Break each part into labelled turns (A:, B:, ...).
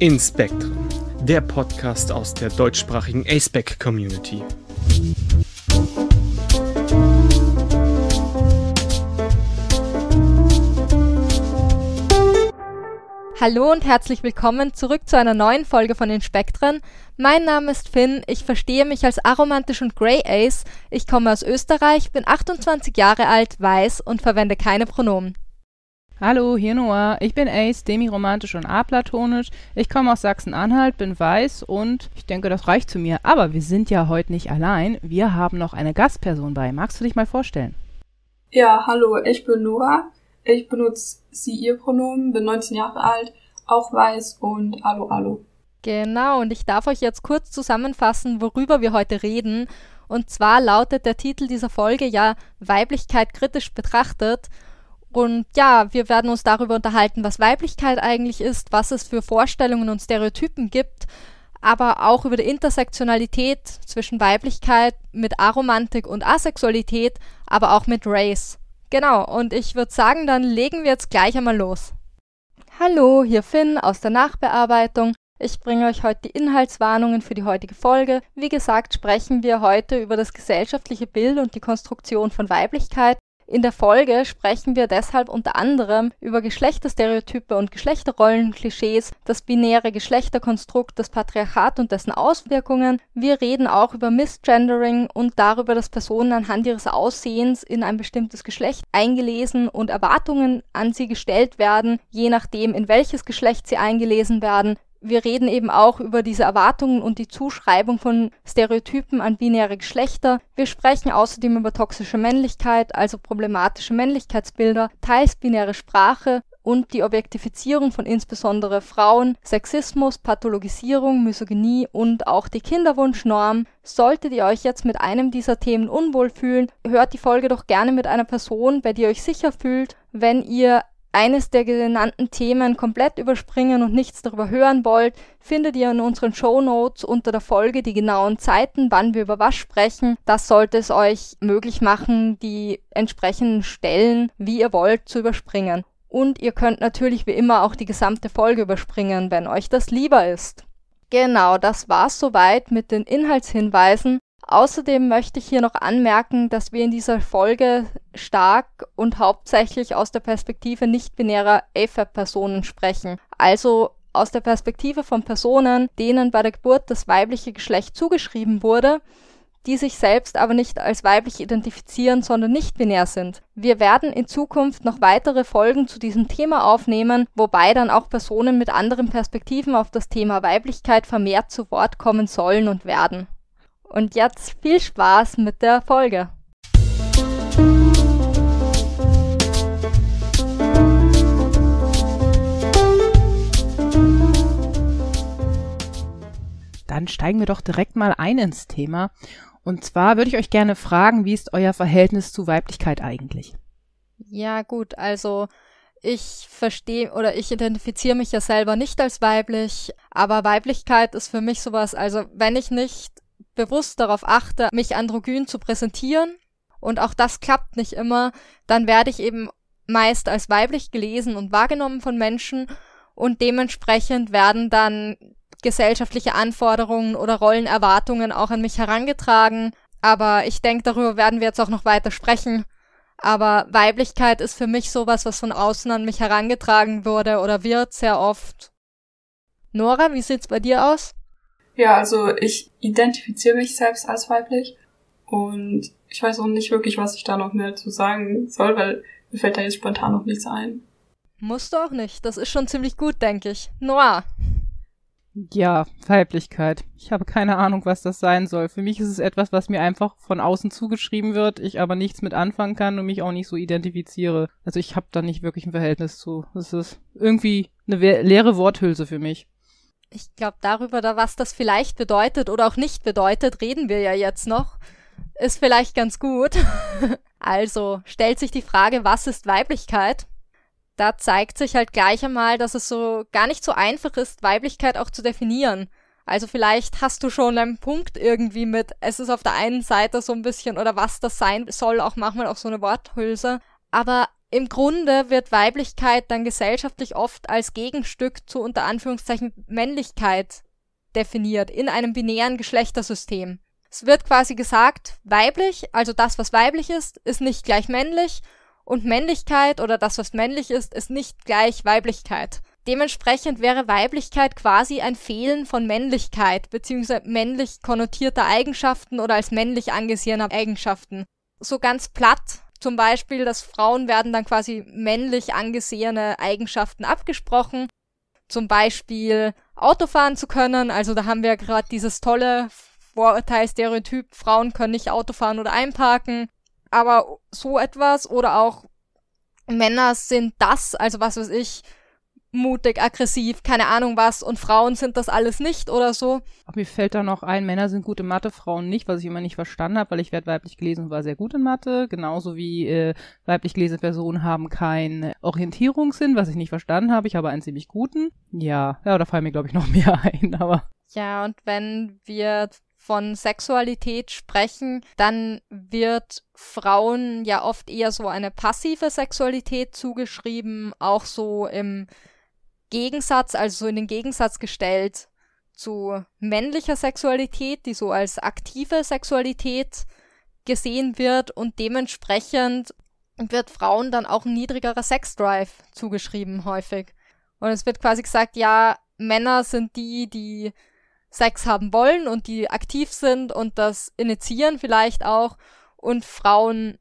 A: in Spectrum, der Podcast aus der deutschsprachigen aceback e Community.
B: Hallo und herzlich willkommen zurück zu einer neuen Folge von den Spektren. Mein Name ist Finn, ich verstehe mich als aromantisch und Grey Ace, ich komme aus Österreich, bin 28 Jahre alt, weiß und verwende keine Pronomen. Hallo, hier Noah. Ich bin Ace, demiromantisch und aplatonisch. Ich
C: komme aus Sachsen-Anhalt, bin weiß und ich denke, das reicht zu mir. Aber wir sind ja heute nicht allein. Wir haben noch eine Gastperson bei. Magst du dich mal vorstellen?
A: Ja, hallo, ich bin Noah.
B: Ich benutze sie, ihr Pronomen, bin 19 Jahre alt, auch weiß und hallo, hallo. Genau, und ich darf euch jetzt kurz zusammenfassen, worüber wir heute reden. Und zwar lautet der Titel dieser Folge ja Weiblichkeit kritisch betrachtet. Und ja, wir werden uns darüber unterhalten, was Weiblichkeit eigentlich ist, was es für Vorstellungen und Stereotypen gibt, aber auch über die Intersektionalität zwischen Weiblichkeit mit Aromantik und Asexualität, aber auch mit Race. Genau, und ich würde sagen, dann legen wir jetzt gleich einmal los. Hallo, hier Finn aus der Nachbearbeitung. Ich bringe euch heute die Inhaltswarnungen für die heutige Folge. Wie gesagt, sprechen wir heute über das gesellschaftliche Bild und die Konstruktion von Weiblichkeit in der Folge sprechen wir deshalb unter anderem über Geschlechterstereotype und Geschlechterrollenklischees, das binäre Geschlechterkonstrukt, das Patriarchat und dessen Auswirkungen. Wir reden auch über Misgendering und darüber, dass Personen anhand ihres Aussehens in ein bestimmtes Geschlecht eingelesen und Erwartungen an sie gestellt werden, je nachdem, in welches Geschlecht sie eingelesen werden wir reden eben auch über diese Erwartungen und die Zuschreibung von Stereotypen an binäre Geschlechter. Wir sprechen außerdem über toxische Männlichkeit, also problematische Männlichkeitsbilder, teils binäre Sprache und die Objektifizierung von insbesondere Frauen, Sexismus, Pathologisierung, Misogynie und auch die Kinderwunschnorm. Solltet ihr euch jetzt mit einem dieser Themen unwohl fühlen, hört die Folge doch gerne mit einer Person, bei der ihr euch sicher fühlt. Wenn ihr eines der genannten Themen komplett überspringen und nichts darüber hören wollt, findet ihr in unseren Show Notes unter der Folge die genauen Zeiten, wann wir über was sprechen. Das sollte es euch möglich machen, die entsprechenden Stellen, wie ihr wollt, zu überspringen. Und ihr könnt natürlich wie immer auch die gesamte Folge überspringen, wenn euch das lieber ist. Genau, das war's soweit mit den Inhaltshinweisen. Außerdem möchte ich hier noch anmerken, dass wir in dieser Folge stark und hauptsächlich aus der Perspektive nicht-binärer AFAB-Personen sprechen, also aus der Perspektive von Personen, denen bei der Geburt das weibliche Geschlecht zugeschrieben wurde, die sich selbst aber nicht als weiblich identifizieren, sondern nicht-binär sind. Wir werden in Zukunft noch weitere Folgen zu diesem Thema aufnehmen, wobei dann auch Personen mit anderen Perspektiven auf das Thema Weiblichkeit vermehrt zu Wort kommen sollen und werden. Und jetzt viel Spaß mit der Folge.
C: Dann steigen wir doch direkt mal ein ins Thema. Und zwar würde ich euch gerne fragen, wie ist euer Verhältnis zu Weiblichkeit eigentlich?
B: Ja, gut, also ich verstehe oder ich identifiziere mich ja selber nicht als weiblich, aber Weiblichkeit ist für mich sowas, also wenn ich nicht bewusst darauf achte, mich androgyn zu präsentieren, und auch das klappt nicht immer, dann werde ich eben meist als weiblich gelesen und wahrgenommen von Menschen und dementsprechend werden dann gesellschaftliche Anforderungen oder Rollenerwartungen auch an mich herangetragen. Aber ich denke, darüber werden wir jetzt auch noch weiter sprechen. Aber Weiblichkeit ist für mich sowas, was von außen an mich herangetragen wurde oder wird sehr oft. Nora, wie sieht's bei dir aus?
A: Ja, also ich
B: identifiziere mich selbst als weiblich
A: und ich weiß auch nicht wirklich, was ich da noch mehr zu sagen soll, weil mir fällt da jetzt
B: spontan noch nichts ein. Musst du auch nicht. Das ist schon ziemlich gut, denke ich. Noir.
C: Ja, Weiblichkeit. Ich habe keine Ahnung, was das sein soll. Für mich ist es etwas, was mir einfach von außen zugeschrieben wird, ich aber nichts mit anfangen kann und mich auch nicht so identifiziere. Also ich habe da nicht wirklich ein Verhältnis zu. Es ist irgendwie eine leere Worthülse für mich
B: ich glaube, darüber, da was das vielleicht bedeutet oder auch nicht bedeutet, reden wir ja jetzt noch. Ist vielleicht ganz gut. also stellt sich die Frage, was ist Weiblichkeit? Da zeigt sich halt gleich einmal, dass es so gar nicht so einfach ist, Weiblichkeit auch zu definieren. Also vielleicht hast du schon einen Punkt irgendwie mit, es ist auf der einen Seite so ein bisschen oder was das sein soll, auch manchmal auch so eine Worthülse. Aber im Grunde wird Weiblichkeit dann gesellschaftlich oft als Gegenstück zu unter Anführungszeichen Männlichkeit definiert in einem binären Geschlechtersystem. Es wird quasi gesagt, weiblich, also das, was weiblich ist, ist nicht gleich männlich und Männlichkeit oder das, was männlich ist, ist nicht gleich Weiblichkeit. Dementsprechend wäre Weiblichkeit quasi ein Fehlen von Männlichkeit bzw. männlich konnotierter Eigenschaften oder als männlich angesehener Eigenschaften. So ganz platt zum Beispiel, dass Frauen werden dann quasi männlich angesehene Eigenschaften abgesprochen. Zum Beispiel Auto fahren zu können. Also da haben wir gerade dieses tolle Vorurteilstereotyp, Frauen können nicht Auto fahren oder einparken. Aber so etwas oder auch Männer sind das, also was weiß ich, mutig, aggressiv, keine Ahnung was und Frauen sind das alles nicht oder so.
C: Ach, mir fällt da noch ein, Männer sind gute Mathe, Frauen nicht, was ich immer nicht verstanden habe, weil ich werde weiblich gelesen und war sehr gut in Mathe, genauso wie äh, weiblich gelesene Personen haben keinen Orientierungssinn, was ich nicht verstanden habe, ich habe einen ziemlich guten. Ja, ja, da fallen mir glaube ich noch mehr ein, aber
B: ja, und wenn wir von Sexualität sprechen, dann wird Frauen ja oft eher so eine passive Sexualität zugeschrieben, auch so im Gegensatz, also so in den Gegensatz gestellt zu männlicher Sexualität, die so als aktive Sexualität gesehen wird und dementsprechend wird Frauen dann auch ein niedrigerer Sexdrive zugeschrieben häufig. Und es wird quasi gesagt, ja, Männer sind die, die Sex haben wollen und die aktiv sind und das initiieren vielleicht auch und Frauen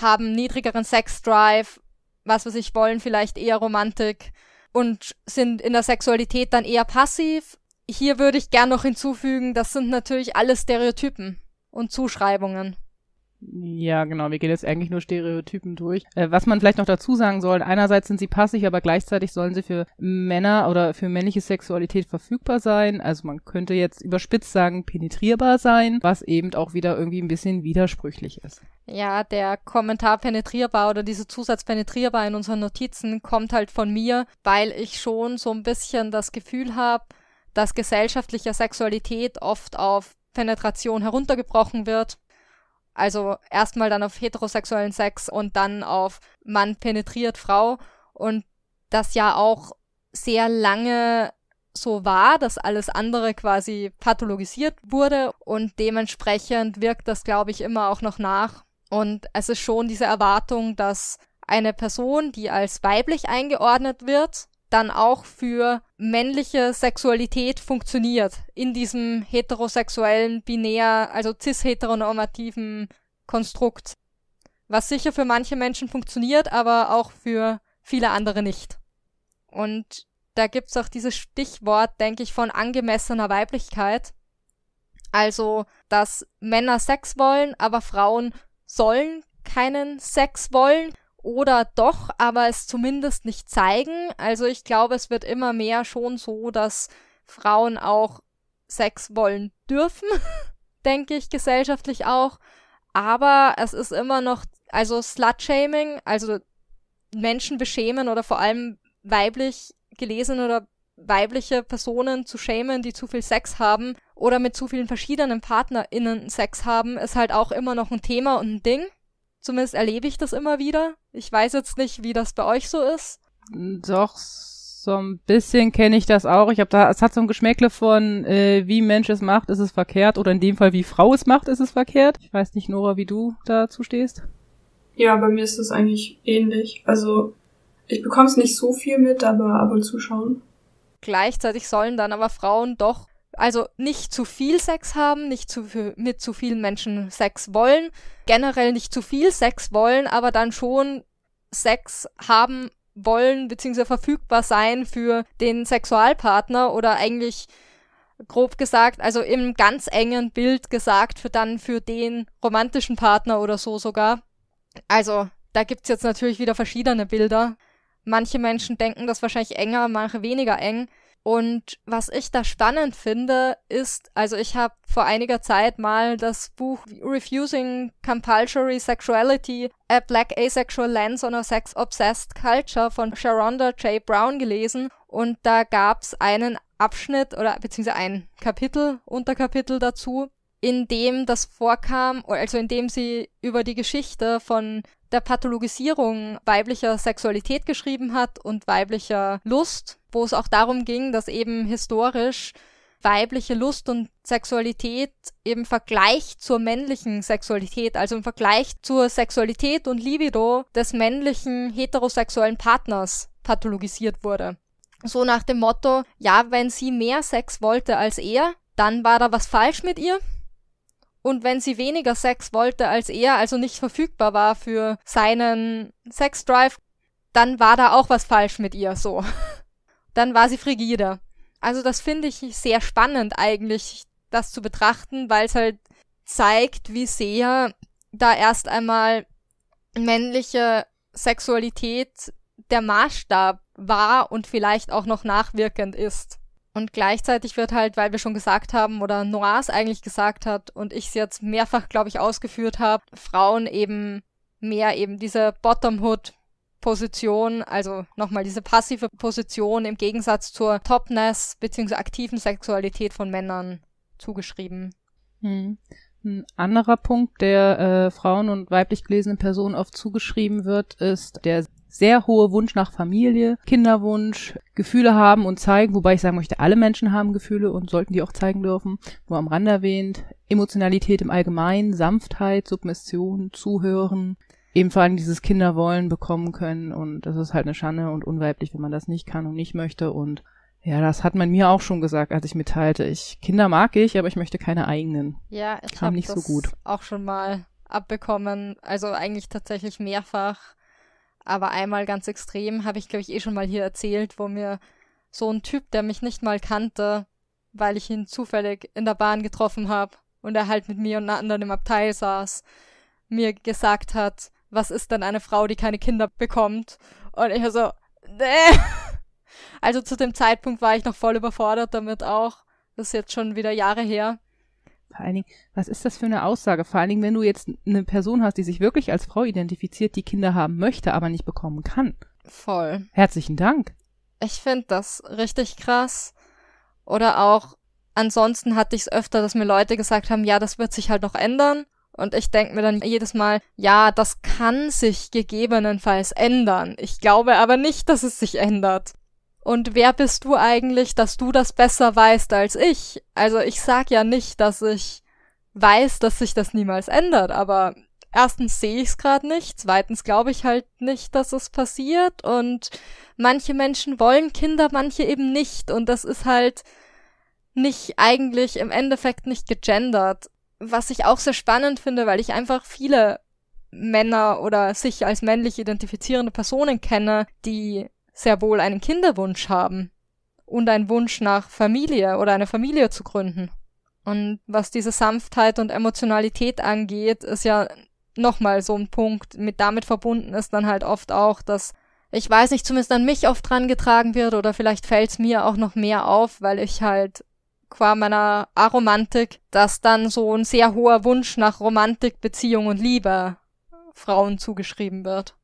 B: haben niedrigeren Sexdrive, was weiß ich, wollen vielleicht eher Romantik, und sind in der Sexualität dann eher passiv. Hier würde ich gern noch hinzufügen, das sind natürlich alle Stereotypen und Zuschreibungen.
C: Ja, genau. Wir gehen jetzt eigentlich nur Stereotypen durch. Äh, was man vielleicht noch dazu sagen soll, einerseits sind sie passig, aber gleichzeitig sollen sie für Männer oder für männliche Sexualität verfügbar sein. Also man könnte jetzt überspitzt sagen, penetrierbar sein, was eben auch wieder irgendwie ein bisschen widersprüchlich ist.
B: Ja, der Kommentar penetrierbar oder dieser Zusatz penetrierbar in unseren Notizen kommt halt von mir, weil ich schon so ein bisschen das Gefühl habe, dass gesellschaftliche Sexualität oft auf Penetration heruntergebrochen wird also erstmal dann auf heterosexuellen Sex und dann auf Mann penetriert Frau und das ja auch sehr lange so war, dass alles andere quasi pathologisiert wurde und dementsprechend wirkt das, glaube ich, immer auch noch nach. Und es ist schon diese Erwartung, dass eine Person, die als weiblich eingeordnet wird, dann auch für männliche Sexualität funktioniert in diesem heterosexuellen, binär, also cis-heteronormativen Konstrukt. Was sicher für manche Menschen funktioniert, aber auch für viele andere nicht. Und da gibt's auch dieses Stichwort, denke ich, von angemessener Weiblichkeit. Also, dass Männer Sex wollen, aber Frauen sollen keinen Sex wollen oder doch, aber es zumindest nicht zeigen. Also ich glaube, es wird immer mehr schon so, dass Frauen auch Sex wollen dürfen, denke ich, gesellschaftlich auch. Aber es ist immer noch, also Slut-Shaming, also Menschen beschämen oder vor allem weiblich gelesen oder weibliche Personen zu schämen, die zu viel Sex haben oder mit zu vielen verschiedenen PartnerInnen Sex haben, ist halt auch immer noch ein Thema und ein Ding. Zumindest erlebe ich das immer wieder. Ich weiß jetzt nicht, wie das bei euch so ist.
C: Doch, so ein bisschen kenne ich das auch. Ich habe da, es hat so ein Geschmäckle von, äh, wie Mensch es macht, ist es verkehrt. Oder in dem Fall, wie Frau es macht, ist es verkehrt. Ich weiß nicht, Nora, wie du dazu stehst.
A: Ja, bei mir ist es eigentlich ähnlich. Also, ich bekomme es nicht so viel mit, aber ab und zu schauen.
B: Gleichzeitig sollen dann aber Frauen doch also nicht zu viel Sex haben, nicht zu, viel, mit zu vielen Menschen Sex wollen, generell nicht zu viel Sex wollen, aber dann schon Sex haben wollen beziehungsweise verfügbar sein für den Sexualpartner oder eigentlich grob gesagt, also im ganz engen Bild gesagt, für dann für den romantischen Partner oder so sogar. Also da gibt's jetzt natürlich wieder verschiedene Bilder. Manche Menschen denken das wahrscheinlich enger, manche weniger eng. Und was ich da spannend finde, ist, also ich habe vor einiger Zeit mal das Buch Refusing Compulsory Sexuality, A Black Asexual Lens on a Sex-Obsessed Culture von Sharonda J. Brown gelesen und da gab's einen Abschnitt oder beziehungsweise ein Kapitel, Unterkapitel dazu, in dem das vorkam, also in dem sie über die Geschichte von der Pathologisierung weiblicher Sexualität geschrieben hat und weiblicher Lust, wo es auch darum ging, dass eben historisch weibliche Lust und Sexualität im Vergleich zur männlichen Sexualität, also im Vergleich zur Sexualität und Libido des männlichen heterosexuellen Partners pathologisiert wurde. So nach dem Motto, ja, wenn sie mehr Sex wollte als er, dann war da was falsch mit ihr. Und wenn sie weniger Sex wollte als er, also nicht verfügbar war für seinen Sexdrive, dann war da auch was falsch mit ihr, so. Dann war sie frigider. Also das finde ich sehr spannend eigentlich, das zu betrachten, weil es halt zeigt, wie sehr da erst einmal männliche Sexualität der Maßstab war und vielleicht auch noch nachwirkend ist. Und gleichzeitig wird halt, weil wir schon gesagt haben oder Noirs eigentlich gesagt hat und ich es jetzt mehrfach, glaube ich, ausgeführt habe, Frauen eben mehr eben diese Bottomhood Position, also nochmal diese passive Position im Gegensatz zur Topness bzw. aktiven Sexualität von Männern zugeschrieben.
C: Hm. Ein anderer Punkt, der äh, Frauen und weiblich gelesenen Personen oft zugeschrieben wird, ist der sehr hohe Wunsch nach Familie, Kinderwunsch, Gefühle haben und zeigen, wobei ich sagen möchte, alle Menschen haben Gefühle und sollten die auch zeigen dürfen, nur am Rand erwähnt, Emotionalität im Allgemeinen, Sanftheit, Submission, Zuhören, eben vor allem dieses Kinderwollen bekommen können und das ist halt eine Schande und unweiblich, wenn man das nicht kann und nicht möchte und ja, das hat man mir auch schon gesagt, als ich mitteilte. Ich Kinder mag ich, aber ich möchte keine eigenen. Ja, ich habe das so
B: auch schon mal abbekommen. Also eigentlich tatsächlich mehrfach aber einmal ganz extrem habe ich, glaube ich, eh schon mal hier erzählt, wo mir so ein Typ, der mich nicht mal kannte, weil ich ihn zufällig in der Bahn getroffen habe und er halt mit mir und einer anderen im Abteil saß, mir gesagt hat, was ist denn eine Frau, die keine Kinder bekommt? Und ich war so, nee. Also zu dem Zeitpunkt war ich noch voll überfordert damit auch. Das ist jetzt schon wieder Jahre her.
C: Vor allen Dingen, was ist das für eine Aussage? Vor allen Dingen, wenn du jetzt eine Person hast, die sich wirklich als Frau identifiziert, die Kinder haben möchte, aber nicht bekommen kann.
B: Voll.
C: Herzlichen Dank.
B: Ich finde das richtig krass. Oder auch, ansonsten hatte ich es öfter, dass mir Leute gesagt haben, ja, das wird sich halt noch ändern. Und ich denke mir dann jedes Mal, ja, das kann sich gegebenenfalls ändern. Ich glaube aber nicht, dass es sich ändert. Und wer bist du eigentlich, dass du das besser weißt als ich? Also ich sag ja nicht, dass ich weiß, dass sich das niemals ändert, aber erstens sehe ich es gerade nicht, zweitens glaube ich halt nicht, dass es passiert und manche Menschen wollen Kinder, manche eben nicht und das ist halt nicht eigentlich im Endeffekt nicht gegendert. Was ich auch sehr spannend finde, weil ich einfach viele Männer oder sich als männlich identifizierende Personen kenne, die sehr wohl einen Kinderwunsch haben und einen Wunsch nach Familie oder eine Familie zu gründen. Und was diese Sanftheit und Emotionalität angeht, ist ja nochmal so ein Punkt. Mit damit verbunden ist dann halt oft auch, dass ich weiß nicht, zumindest an mich oft dran getragen wird oder vielleicht fällt es mir auch noch mehr auf, weil ich halt qua meiner Aromantik, dass dann so ein sehr hoher Wunsch nach Romantik, Beziehung und Liebe Frauen zugeschrieben wird.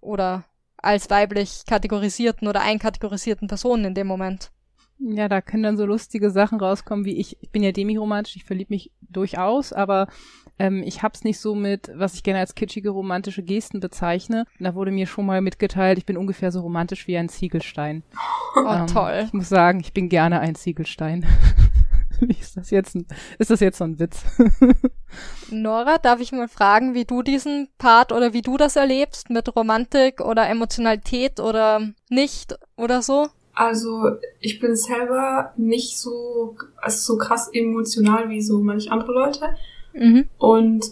B: Oder als weiblich kategorisierten oder einkategorisierten Personen in dem Moment. Ja, da können dann so lustige
C: Sachen rauskommen, wie ich, ich bin ja demiromantisch, ich verliebe mich durchaus, aber ähm, ich hab's nicht so mit, was ich gerne als kitschige romantische Gesten bezeichne. Da wurde mir schon mal mitgeteilt, ich bin ungefähr so romantisch wie ein Ziegelstein. Oh, ähm, toll. Ich muss sagen, ich bin gerne ein Ziegelstein. ist das jetzt ein, ist das jetzt so ein Witz?
B: Nora, darf ich mal fragen, wie du diesen Part oder wie du das erlebst mit Romantik oder Emotionalität oder nicht oder so? Also
A: ich bin selber nicht so, also so krass emotional wie so manche andere Leute. Mhm. Und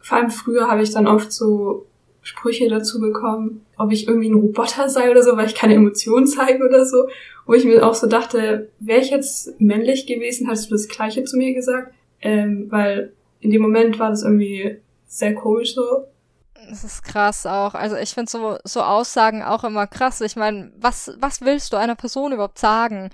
A: vor allem früher habe ich dann oft so Sprüche dazu bekommen, ob ich irgendwie ein Roboter sei oder so, weil ich keine Emotionen zeige oder so. Wo ich mir auch so dachte, wäre ich jetzt männlich gewesen, hättest du das Gleiche zu mir gesagt. Ähm, weil in dem Moment war das irgendwie sehr komisch so.
B: Das ist krass auch. Also ich finde so, so Aussagen auch immer krass. Ich meine, was, was willst du einer Person überhaupt sagen?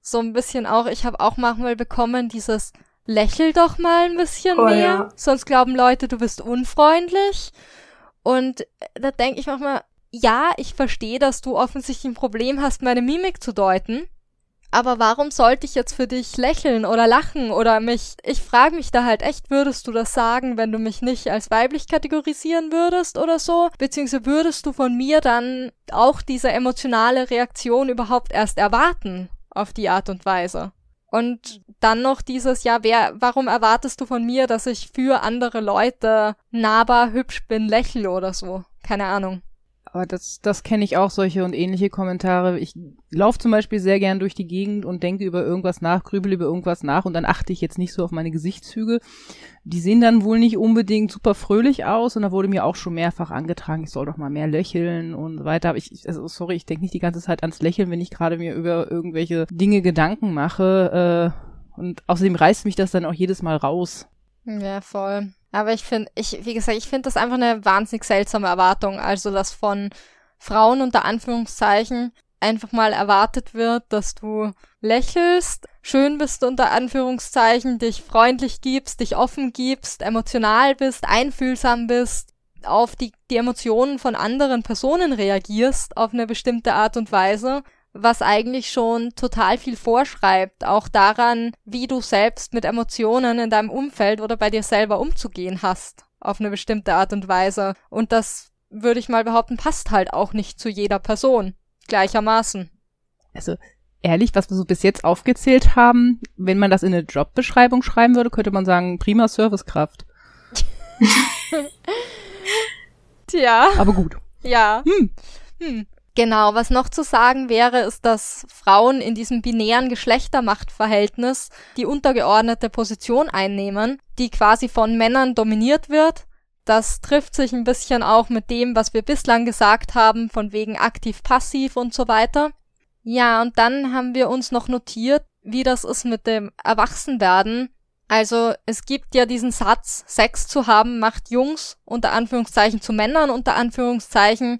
B: So ein bisschen auch, ich habe auch manchmal bekommen, dieses lächel doch mal ein bisschen oh, mehr, ja. sonst glauben Leute, du bist unfreundlich. Und äh, da denke ich manchmal, ja, ich verstehe, dass du offensichtlich ein Problem hast, meine Mimik zu deuten. Aber warum sollte ich jetzt für dich lächeln oder lachen oder mich? Ich frage mich da halt echt, würdest du das sagen, wenn du mich nicht als weiblich kategorisieren würdest oder so? Beziehungsweise würdest du von mir dann auch diese emotionale Reaktion überhaupt erst erwarten auf die Art und Weise? Und dann noch dieses ja, wer, warum erwartest du von mir, dass ich für andere Leute nahbar hübsch bin, lächle oder so? Keine Ahnung.
C: Aber das, das kenne ich auch, solche und ähnliche Kommentare. Ich laufe zum Beispiel sehr gern durch die Gegend und denke über irgendwas nach, grübel über irgendwas nach und dann achte ich jetzt nicht so auf meine Gesichtszüge. Die sehen dann wohl nicht unbedingt super fröhlich aus und da wurde mir auch schon mehrfach angetragen, ich soll doch mal mehr lächeln und so weiter. Aber ich, also sorry, ich denke nicht die ganze Zeit ans Lächeln, wenn ich gerade mir über irgendwelche Dinge Gedanken mache. Äh, und außerdem reißt mich das dann auch jedes Mal raus.
B: Ja, voll. Aber ich finde, ich, wie gesagt, ich finde das einfach eine wahnsinnig seltsame Erwartung. Also, dass von Frauen unter Anführungszeichen einfach mal erwartet wird, dass du lächelst, schön bist unter Anführungszeichen, dich freundlich gibst, dich offen gibst, emotional bist, einfühlsam bist, auf die, die Emotionen von anderen Personen reagierst auf eine bestimmte Art und Weise was eigentlich schon total viel vorschreibt, auch daran, wie du selbst mit Emotionen in deinem Umfeld oder bei dir selber umzugehen hast, auf eine bestimmte Art und Weise. Und das, würde ich mal behaupten, passt halt auch nicht zu jeder Person gleichermaßen. Also
C: ehrlich, was wir so bis jetzt aufgezählt haben, wenn man das in eine Jobbeschreibung schreiben würde, könnte man sagen, prima Servicekraft.
B: Tja. Aber gut. Ja. Hm. Hm. Genau, was noch zu sagen wäre, ist, dass Frauen in diesem binären Geschlechtermachtverhältnis die untergeordnete Position einnehmen, die quasi von Männern dominiert wird. Das trifft sich ein bisschen auch mit dem, was wir bislang gesagt haben, von wegen aktiv-passiv und so weiter. Ja, und dann haben wir uns noch notiert, wie das ist mit dem Erwachsenwerden. Also es gibt ja diesen Satz, Sex zu haben macht Jungs unter Anführungszeichen zu Männern unter Anführungszeichen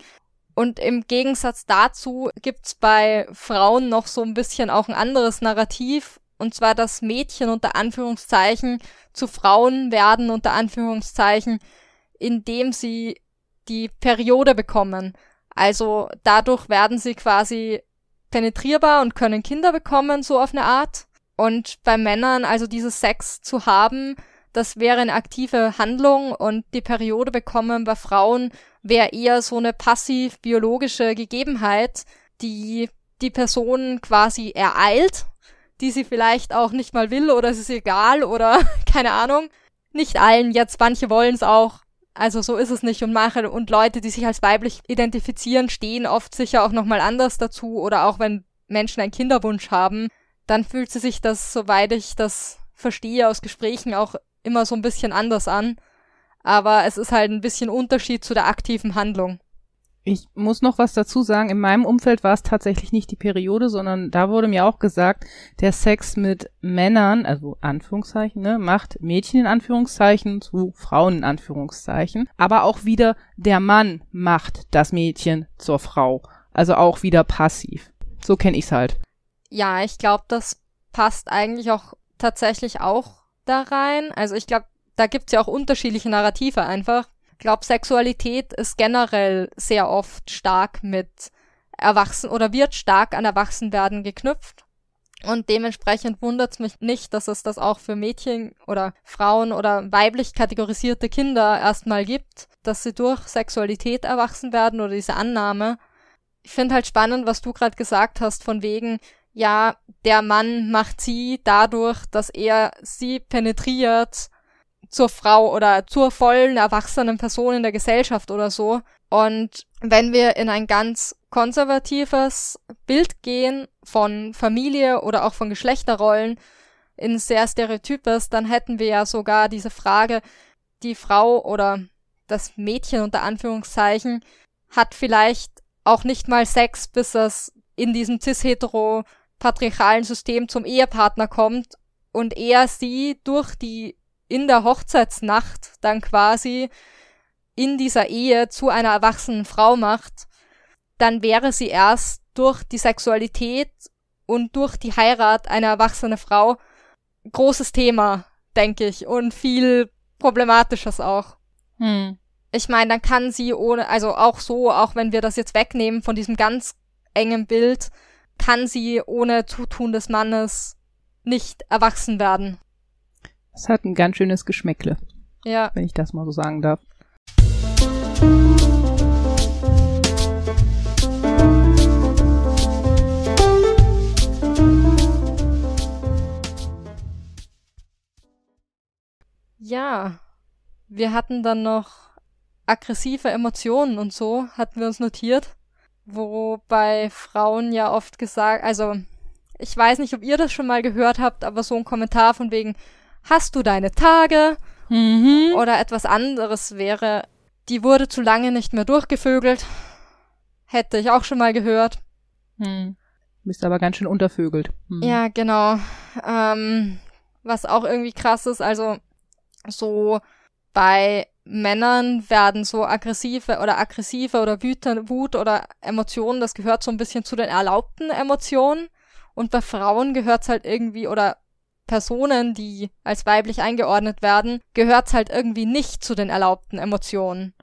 B: und im Gegensatz dazu gibt's bei Frauen noch so ein bisschen auch ein anderes Narrativ, und zwar, dass Mädchen unter Anführungszeichen zu Frauen werden unter Anführungszeichen, indem sie die Periode bekommen. Also dadurch werden sie quasi penetrierbar und können Kinder bekommen, so auf eine Art. Und bei Männern, also dieses Sex zu haben, das wäre eine aktive Handlung und die Periode bekommen bei Frauen wäre eher so eine passiv biologische Gegebenheit, die die Person quasi ereilt, die sie vielleicht auch nicht mal will oder es ist egal oder keine Ahnung. Nicht allen jetzt, manche wollen es auch. Also so ist es nicht und machen und Leute, die sich als weiblich identifizieren, stehen oft sicher auch nochmal anders dazu oder auch wenn Menschen einen Kinderwunsch haben, dann fühlt sie sich das, soweit ich das verstehe aus Gesprächen, auch immer so ein bisschen anders an, aber es ist halt ein bisschen Unterschied zu der aktiven Handlung. Ich
C: muss noch was dazu sagen, in meinem Umfeld war es tatsächlich nicht die Periode, sondern da wurde mir auch gesagt, der Sex mit Männern, also Anführungszeichen, ne, macht Mädchen in Anführungszeichen zu Frauen in Anführungszeichen, aber auch wieder der Mann macht das Mädchen zur Frau, also auch wieder passiv. So kenne ich's halt.
B: Ja, ich glaube, das passt eigentlich auch tatsächlich auch da rein. Also ich glaube, da gibt's ja auch unterschiedliche Narrative einfach. Ich glaube, Sexualität ist generell sehr oft stark mit Erwachsen oder wird stark an Erwachsenwerden geknüpft. Und dementsprechend wundert's mich nicht, dass es das auch für Mädchen oder Frauen oder weiblich kategorisierte Kinder erstmal gibt, dass sie durch Sexualität erwachsen werden oder diese Annahme. Ich finde halt spannend, was du gerade gesagt hast, von wegen, ja, der Mann macht sie dadurch, dass er sie penetriert zur Frau oder zur vollen erwachsenen Person in der Gesellschaft oder so. Und wenn wir in ein ganz konservatives Bild gehen von Familie oder auch von Geschlechterrollen, in sehr stereotypes, dann hätten wir ja sogar diese Frage, die Frau oder das Mädchen unter Anführungszeichen hat vielleicht auch nicht mal Sex, bis es in diesem cis-hetero patriarchalen System zum Ehepartner kommt und er sie durch die in der Hochzeitsnacht dann quasi in dieser Ehe zu einer erwachsenen Frau macht, dann wäre sie erst durch die Sexualität und durch die Heirat einer erwachsenen Frau großes Thema, denke ich, und viel problematisches auch. Hm. Ich meine, dann kann sie ohne, also auch so, auch wenn wir das jetzt wegnehmen von diesem ganz engen Bild, kann sie ohne Zutun des Mannes nicht erwachsen werden.
C: Es hat ein ganz schönes Geschmäckle. Ja. Wenn ich das mal so sagen darf.
B: Ja, wir hatten dann noch aggressive Emotionen und so, hatten wir uns notiert. Wobei Frauen ja oft gesagt, also ich weiß nicht, ob ihr das schon mal gehört habt, aber so ein Kommentar von wegen, hast du deine Tage? Mhm. Oder etwas anderes wäre, die wurde zu lange nicht mehr durchgevögelt. Hätte ich auch schon mal gehört.
C: Hm. Bist aber ganz schön untervögelt. Hm. Ja,
B: genau. Ähm, was auch irgendwie krass ist, also so bei Männern werden so aggressive oder aggressive oder Wüten, Wut oder Emotionen, das gehört so ein bisschen zu den erlaubten Emotionen. Und bei Frauen gehört es halt irgendwie oder Personen, die als weiblich eingeordnet werden, gehört es halt irgendwie nicht zu den erlaubten Emotionen.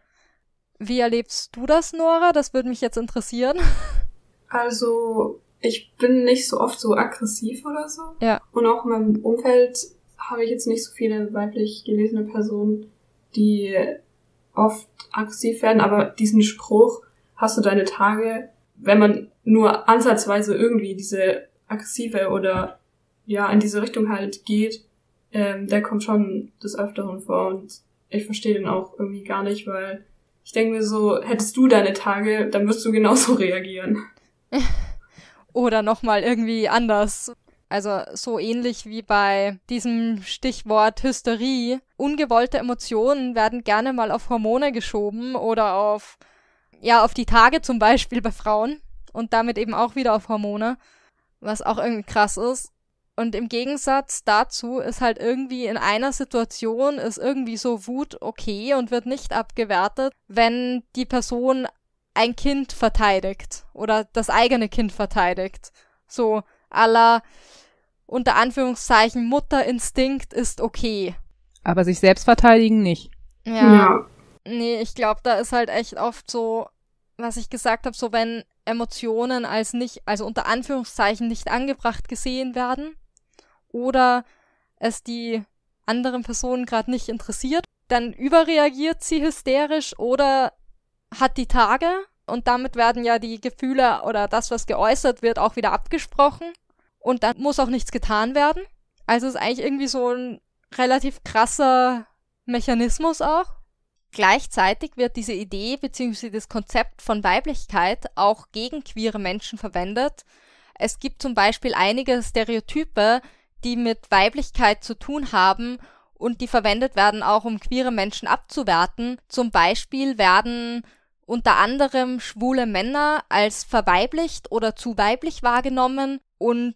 B: Wie erlebst du das, Nora? Das würde mich jetzt interessieren. Also, ich bin nicht so oft so aggressiv oder so. Ja. Und auch
A: in meinem Umfeld habe ich jetzt nicht so viele weiblich gelesene Personen die oft aggressiv werden, aber diesen Spruch, hast du deine Tage, wenn man nur ansatzweise irgendwie diese aggressive oder ja in diese Richtung halt geht, ähm, der kommt schon des Öfteren vor und ich verstehe den auch irgendwie gar nicht, weil ich denke mir so, hättest du deine Tage, dann wirst du genauso reagieren.
B: Oder nochmal irgendwie anders. Also so ähnlich wie bei diesem Stichwort Hysterie. Ungewollte Emotionen werden gerne mal auf Hormone geschoben oder auf, ja, auf die Tage zum Beispiel bei Frauen und damit eben auch wieder auf Hormone, was auch irgendwie krass ist. Und im Gegensatz dazu ist halt irgendwie in einer Situation ist irgendwie so Wut okay und wird nicht abgewertet, wenn die Person ein Kind verteidigt oder das eigene Kind verteidigt. So, aller unter Anführungszeichen Mutterinstinkt ist okay.
C: Aber sich selbst verteidigen nicht. Ja. ja.
B: Nee, ich glaube, da ist halt echt oft so, was ich gesagt habe, so wenn Emotionen als nicht, also unter Anführungszeichen nicht angebracht gesehen werden oder es die anderen Personen gerade nicht interessiert, dann überreagiert sie hysterisch oder hat die Tage und damit werden ja die Gefühle oder das, was geäußert wird, auch wieder abgesprochen und dann muss auch nichts getan werden. Also ist eigentlich irgendwie so ein relativ krasser Mechanismus auch. Gleichzeitig wird diese Idee bzw. das Konzept von Weiblichkeit auch gegen queere Menschen verwendet. Es gibt zum Beispiel einige Stereotype, die mit Weiblichkeit zu tun haben und die verwendet werden auch, um queere Menschen abzuwerten. Zum Beispiel werden unter anderem schwule Männer als verweiblicht oder zu weiblich wahrgenommen und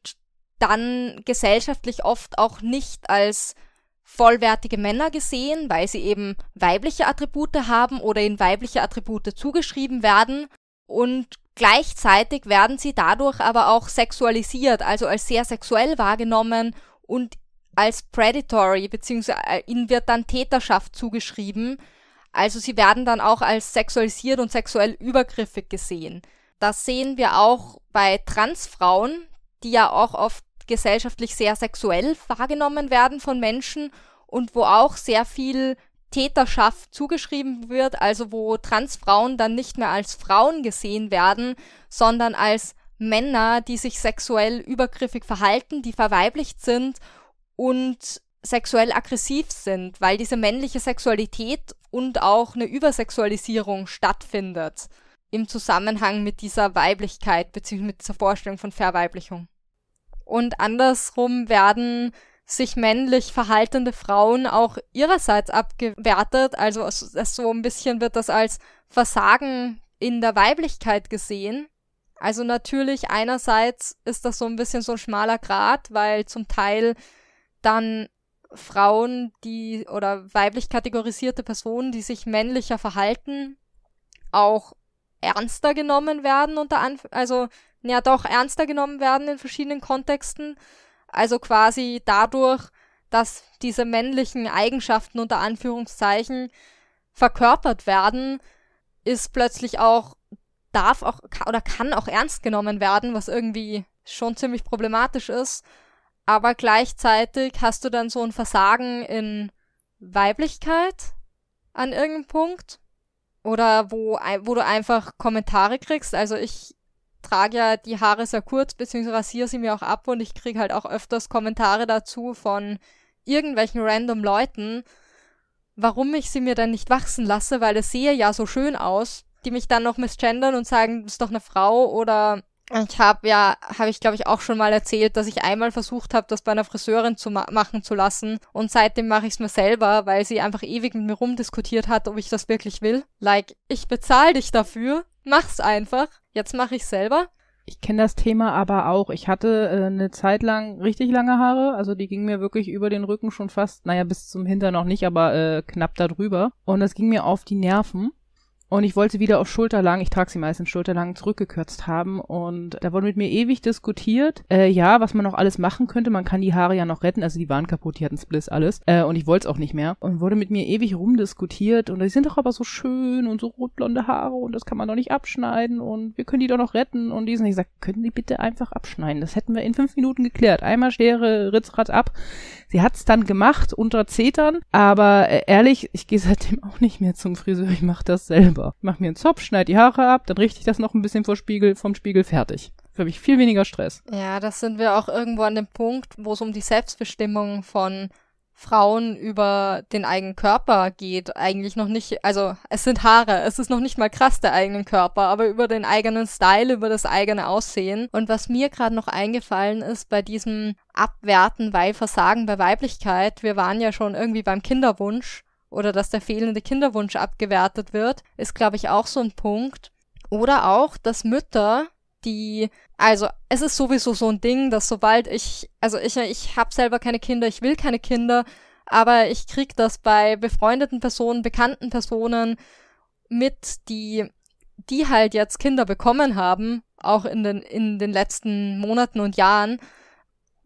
B: dann gesellschaftlich oft auch nicht als vollwertige Männer gesehen, weil sie eben weibliche Attribute haben oder ihnen weibliche Attribute zugeschrieben werden und gleichzeitig werden sie dadurch aber auch sexualisiert, also als sehr sexuell wahrgenommen und als predatory, beziehungsweise äh, ihnen wird dann Täterschaft zugeschrieben. Also sie werden dann auch als sexualisiert und sexuell übergriffig gesehen. Das sehen wir auch bei Transfrauen, die ja auch oft gesellschaftlich sehr sexuell wahrgenommen werden von Menschen und wo auch sehr viel Täterschaft zugeschrieben wird, also wo Transfrauen dann nicht mehr als Frauen gesehen werden, sondern als Männer, die sich sexuell übergriffig verhalten, die verweiblicht sind und sexuell aggressiv sind, weil diese männliche Sexualität und auch eine Übersexualisierung stattfindet im Zusammenhang mit dieser Weiblichkeit bzw. mit dieser Vorstellung von Verweiblichung. Und andersrum werden sich männlich verhaltende Frauen auch ihrerseits abgewertet. Also so ein bisschen wird das als Versagen in der Weiblichkeit gesehen. Also natürlich einerseits ist das so ein bisschen so ein schmaler Grat, weil zum Teil dann Frauen, die oder weiblich kategorisierte Personen, die sich männlicher verhalten, auch ernster genommen werden unter Anf also ja doch ernster genommen werden in verschiedenen Kontexten. Also quasi dadurch, dass diese männlichen Eigenschaften unter Anführungszeichen verkörpert werden, ist plötzlich auch, darf auch oder kann auch ernst genommen werden, was irgendwie schon ziemlich problematisch ist. Aber gleichzeitig hast du dann so ein Versagen in Weiblichkeit an irgendeinem Punkt. Oder wo, wo du einfach Kommentare kriegst. Also ich trage ja die Haare sehr kurz, beziehungsweise rasiere sie mir auch ab und ich kriege halt auch öfters Kommentare dazu von irgendwelchen random Leuten, warum ich sie mir dann nicht wachsen lasse, weil es sehe ja so schön aus, die mich dann noch misgendern und sagen, du bist doch eine Frau oder ich habe ja, habe ich glaube ich auch schon mal erzählt, dass ich einmal versucht habe, das bei einer Friseurin zu ma machen zu lassen und seitdem mache ich es mir selber, weil sie einfach ewig mit mir rumdiskutiert hat, ob ich das wirklich will. Like, ich bezahle dich dafür, mach's einfach jetzt mache ich selber.
C: Ich kenne das Thema aber auch. Ich hatte äh, eine Zeit lang richtig lange Haare, also die gingen mir wirklich über den Rücken schon fast, naja, bis zum Hintern noch nicht, aber äh, knapp darüber. Und das ging mir auf die Nerven. Und ich wollte wieder auf Schulterlang, ich trage sie meistens Schulterlang, zurückgekürzt haben. Und da wurde mit mir ewig diskutiert, äh, ja, was man noch alles machen könnte. Man kann die Haare ja noch retten. Also die waren kaputt, die hatten Spliss, alles. Äh, und ich wollte es auch nicht mehr. Und wurde mit mir ewig rumdiskutiert. Und die sind doch aber so schön und so rotblonde Haare und das kann man doch nicht abschneiden. Und wir können die doch noch retten. Und die sind gesagt, können die bitte einfach abschneiden. Das hätten wir in fünf Minuten geklärt. Einmal Schere, Ritzrad ab. Sie hat's dann gemacht unter Zetern. Aber äh, ehrlich, ich gehe seitdem auch nicht mehr zum Friseur. Ich mache das selber einfacher. Mach mir einen Zopf, schneid die Haare ab, dann richte ich das noch ein bisschen vor Spiegel, vom Spiegel fertig. Für mich viel weniger Stress.
B: Ja, das sind wir auch irgendwo an dem Punkt, wo es um die Selbstbestimmung von Frauen über den eigenen Körper geht, eigentlich noch nicht, also es sind Haare, es ist noch nicht mal krass der eigenen Körper, aber über den eigenen Style, über das eigene Aussehen. Und was mir gerade noch eingefallen ist bei diesem Abwerten, weil Versagen bei Weiblichkeit, wir waren ja schon irgendwie beim Kinderwunsch oder dass der fehlende Kinderwunsch abgewertet wird, ist, glaube ich, auch so ein Punkt. Oder auch, dass Mütter, die, also es ist sowieso so ein Ding, dass sobald ich, also ich, ich habe selber keine Kinder, ich will keine Kinder, aber ich krieg das bei befreundeten Personen, bekannten Personen mit, die, die halt jetzt Kinder bekommen haben, auch in den, in den letzten Monaten und Jahren,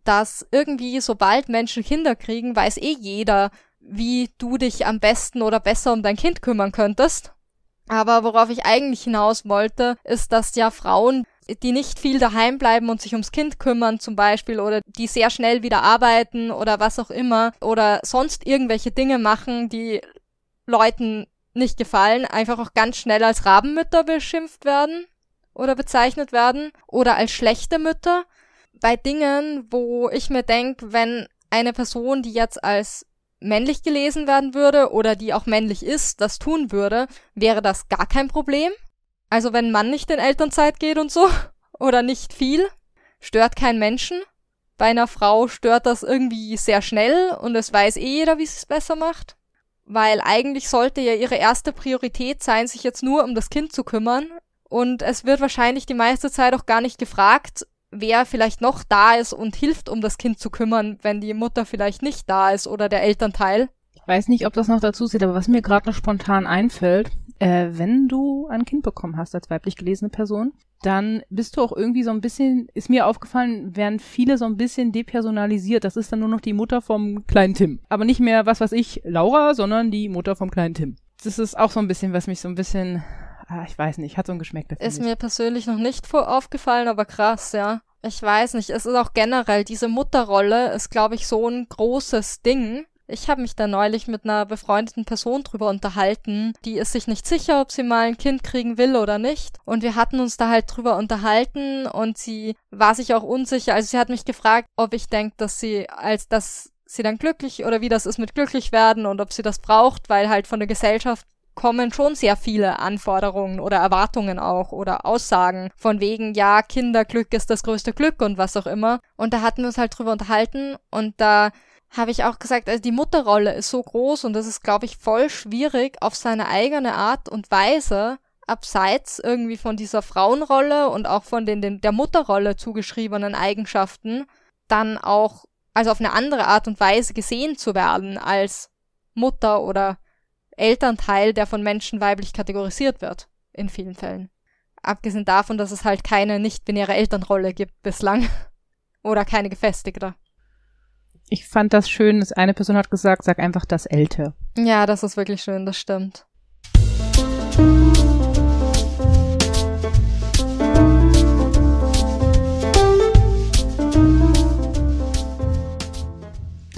B: dass irgendwie sobald Menschen Kinder kriegen, weiß eh jeder, wie du dich am besten oder besser um dein Kind kümmern könntest. Aber worauf ich eigentlich hinaus wollte, ist, dass ja Frauen, die nicht viel daheim bleiben und sich ums Kind kümmern zum Beispiel oder die sehr schnell wieder arbeiten oder was auch immer oder sonst irgendwelche Dinge machen, die Leuten nicht gefallen, einfach auch ganz schnell als Rabenmütter beschimpft werden oder bezeichnet werden oder als schlechte Mütter. Bei Dingen, wo ich mir denke, wenn eine Person, die jetzt als männlich gelesen werden würde oder die auch männlich ist, das tun würde, wäre das gar kein Problem. Also wenn Mann nicht in Elternzeit geht und so oder nicht viel, stört kein Menschen. Bei einer Frau stört das irgendwie sehr schnell und es weiß eh jeder, wie sie es besser macht. Weil eigentlich sollte ja ihre erste Priorität sein, sich jetzt nur um das Kind zu kümmern. Und es wird wahrscheinlich die meiste Zeit auch gar nicht gefragt, wer vielleicht noch da ist und hilft, um das Kind zu kümmern, wenn die Mutter vielleicht nicht da ist oder der Elternteil.
C: Ich weiß nicht, ob das noch dazu sieht, aber was mir gerade noch spontan einfällt, äh, wenn du ein Kind bekommen hast als weiblich gelesene Person, dann bist du auch irgendwie so ein bisschen, ist mir aufgefallen, werden viele so ein bisschen depersonalisiert. Das ist dann nur noch die Mutter vom kleinen Tim. Aber nicht mehr, was weiß ich, Laura, sondern die Mutter vom kleinen Tim. Das ist auch so ein bisschen, was mich so ein bisschen ah, ich weiß nicht, hat so ein Geschmäckle. Ist ich.
B: mir persönlich noch nicht aufgefallen, aber krass, ja. Ich weiß nicht, es ist auch generell, diese Mutterrolle ist, glaube ich, so ein großes Ding. Ich habe mich da neulich mit einer befreundeten Person drüber unterhalten, die ist sich nicht sicher, ob sie mal ein Kind kriegen will oder nicht. Und wir hatten uns da halt drüber unterhalten und sie war sich auch unsicher. Also sie hat mich gefragt, ob ich denke, dass sie als dass sie dann glücklich oder wie das ist mit glücklich werden und ob sie das braucht, weil halt von der Gesellschaft kommen schon sehr viele Anforderungen oder Erwartungen auch oder Aussagen von wegen, ja, Kinderglück ist das größte Glück und was auch immer. Und da hatten wir uns halt drüber unterhalten und da habe ich auch gesagt, also die Mutterrolle ist so groß und das ist, glaube ich, voll schwierig auf seine eigene Art und Weise abseits irgendwie von dieser Frauenrolle und auch von den, den der Mutterrolle zugeschriebenen Eigenschaften dann auch also auf eine andere Art und Weise gesehen zu werden als Mutter oder Elternteil, der von Menschen weiblich kategorisiert wird, in vielen Fällen. Abgesehen davon, dass es halt keine nicht-binäre Elternrolle gibt bislang. Oder keine gefestigte.
C: Ich fand das schön, dass eine Person hat gesagt, sag einfach das Älter.
B: Ja, das ist wirklich schön, das stimmt.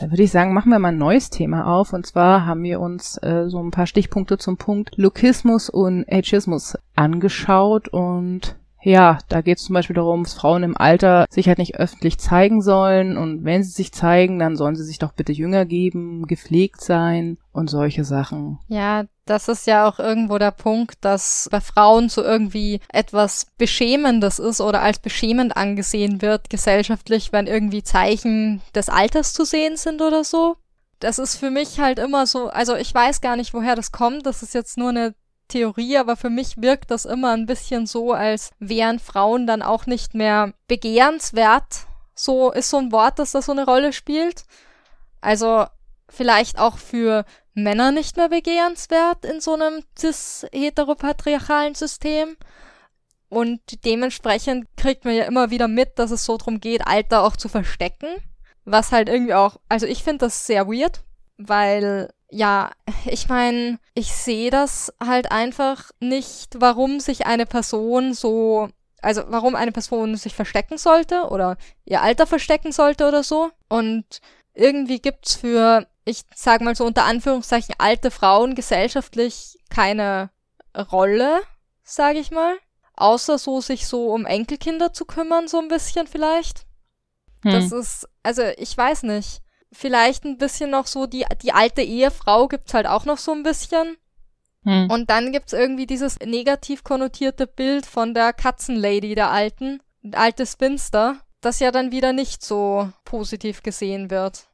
C: Dann würde ich sagen, machen wir mal ein neues Thema auf. Und zwar haben wir uns äh, so ein paar Stichpunkte zum Punkt Lokismus und Ageismus angeschaut und ja, da geht es zum Beispiel darum, dass Frauen im Alter sich halt nicht öffentlich zeigen sollen und wenn sie sich zeigen, dann sollen sie sich doch bitte jünger geben, gepflegt sein und solche Sachen.
B: Ja, das ist ja auch irgendwo der Punkt, dass bei Frauen so irgendwie etwas Beschämendes ist oder als beschämend angesehen wird gesellschaftlich, wenn irgendwie Zeichen des Alters zu sehen sind oder so das ist für mich halt immer so, also ich weiß gar nicht, woher das kommt. Das ist jetzt nur eine Theorie, aber für mich wirkt das immer ein bisschen so, als wären Frauen dann auch nicht mehr begehrenswert. So ist so ein Wort, das da so eine Rolle spielt. Also vielleicht auch für Männer nicht mehr begehrenswert in so einem cis-heteropatriarchalen System. Und dementsprechend kriegt man ja immer wieder mit, dass es so darum geht, Alter auch zu verstecken. Was halt irgendwie auch, also ich finde das sehr weird, weil ja, ich meine, ich sehe das halt einfach nicht, warum sich eine Person so, also warum eine Person sich verstecken sollte oder ihr Alter verstecken sollte oder so. Und irgendwie gibt's für, ich sag mal so unter Anführungszeichen, alte Frauen gesellschaftlich keine Rolle, sage ich mal. Außer so sich so um Enkelkinder zu kümmern, so ein bisschen vielleicht. Hm. Das ist, also ich weiß nicht vielleicht ein bisschen noch so, die, die alte Ehefrau gibt's halt auch noch so ein bisschen. Hm. Und dann gibt's irgendwie dieses negativ konnotierte Bild von der Katzenlady, der alten, alte Spinster, das ja dann wieder nicht so positiv gesehen wird.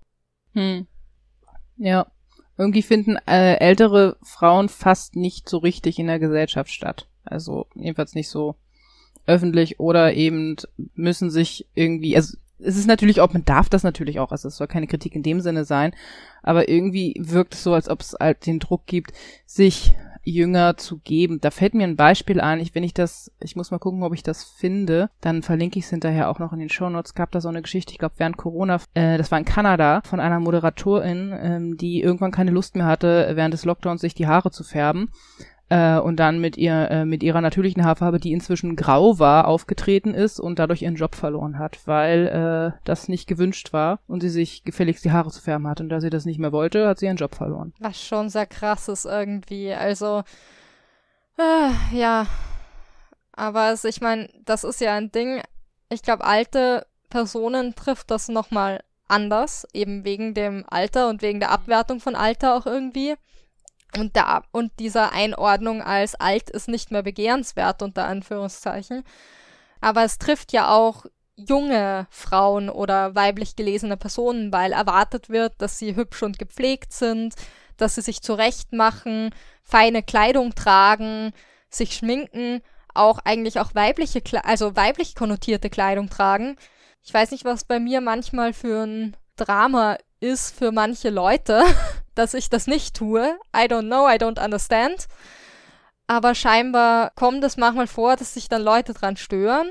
C: Hm. Ja. Irgendwie finden äh, ältere Frauen fast nicht so richtig in der Gesellschaft statt. Also jedenfalls nicht so öffentlich oder eben müssen sich irgendwie, also es ist natürlich auch, man darf das natürlich auch, also es soll keine Kritik in dem Sinne sein, aber irgendwie wirkt es so, als ob es halt den Druck gibt, sich jünger zu geben. Da fällt mir ein Beispiel ein, ich, wenn ich das, ich muss mal gucken, ob ich das finde, dann verlinke ich es hinterher auch noch in den Shownotes, gab da so eine Geschichte, ich glaube während Corona, äh, das war in Kanada, von einer Moderatorin, ähm, die irgendwann keine Lust mehr hatte, während des Lockdowns sich die Haare zu färben äh, und dann mit ihr äh, mit ihrer natürlichen Haarfarbe, die inzwischen grau war, aufgetreten ist und dadurch ihren Job verloren hat, weil äh, das nicht gewünscht war und sie sich gefälligst die Haare zu färben hat und da sie das nicht mehr wollte, hat sie ihren Job verloren.
B: Was schon sehr krass ist irgendwie. Also äh, ja, aber also, ich meine, das ist ja ein Ding. Ich glaube, alte Personen trifft das noch mal anders, eben wegen dem Alter und wegen der Abwertung von Alter auch irgendwie und, da, und dieser Einordnung als alt ist nicht mehr begehrenswert unter Anführungszeichen. Aber es trifft ja auch junge Frauen oder weiblich gelesene Personen, weil erwartet wird, dass sie hübsch und gepflegt sind, dass sie sich zurecht machen, feine Kleidung tragen, sich schminken, auch eigentlich auch weibliche, also weiblich konnotierte Kleidung tragen. Ich weiß nicht, was bei mir manchmal für ein Drama ist für manche Leute, dass ich das nicht tue. I don't know, I don't understand. Aber scheinbar kommt es manchmal vor, dass sich dann Leute dran stören.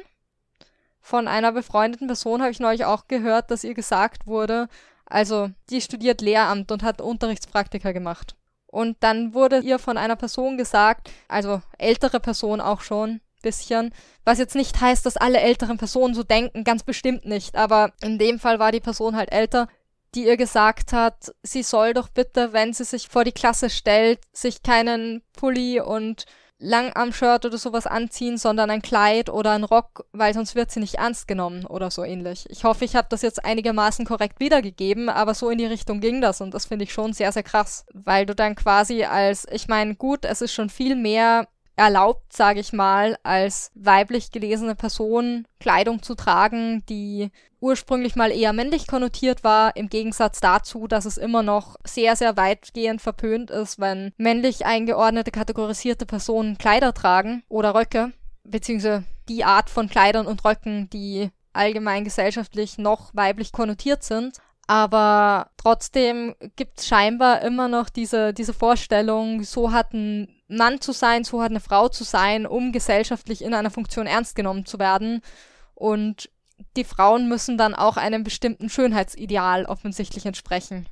B: Von einer befreundeten Person habe ich neulich auch gehört, dass ihr gesagt wurde, also die studiert Lehramt und hat Unterrichtspraktika gemacht. Und dann wurde ihr von einer Person gesagt, also ältere Person auch schon, bisschen, was jetzt nicht heißt, dass alle älteren Personen so denken, ganz bestimmt nicht, aber in dem Fall war die Person halt älter, die ihr gesagt hat, sie soll doch bitte, wenn sie sich vor die Klasse stellt, sich keinen Pulli und Langarmshirt oder sowas anziehen, sondern ein Kleid oder ein Rock, weil sonst wird sie nicht ernst genommen oder so ähnlich. Ich hoffe, ich habe das jetzt einigermaßen korrekt wiedergegeben, aber so in die Richtung ging das und das finde ich schon sehr, sehr krass, weil du dann quasi als, ich meine, gut, es ist schon viel mehr erlaubt, sage ich mal, als weiblich gelesene Person Kleidung zu tragen, die ursprünglich mal eher männlich konnotiert war, im Gegensatz dazu, dass es immer noch sehr, sehr weitgehend verpönt ist, wenn männlich eingeordnete, kategorisierte Personen Kleider tragen oder Röcke, beziehungsweise die Art von Kleidern und Röcken, die allgemein gesellschaftlich noch weiblich konnotiert sind. Aber trotzdem gibt es scheinbar immer noch diese, diese Vorstellung, so hat ein Mann zu sein, so halt eine Frau zu sein, um gesellschaftlich in einer Funktion ernst genommen zu werden. Und die Frauen müssen dann auch einem bestimmten Schönheitsideal offensichtlich entsprechen.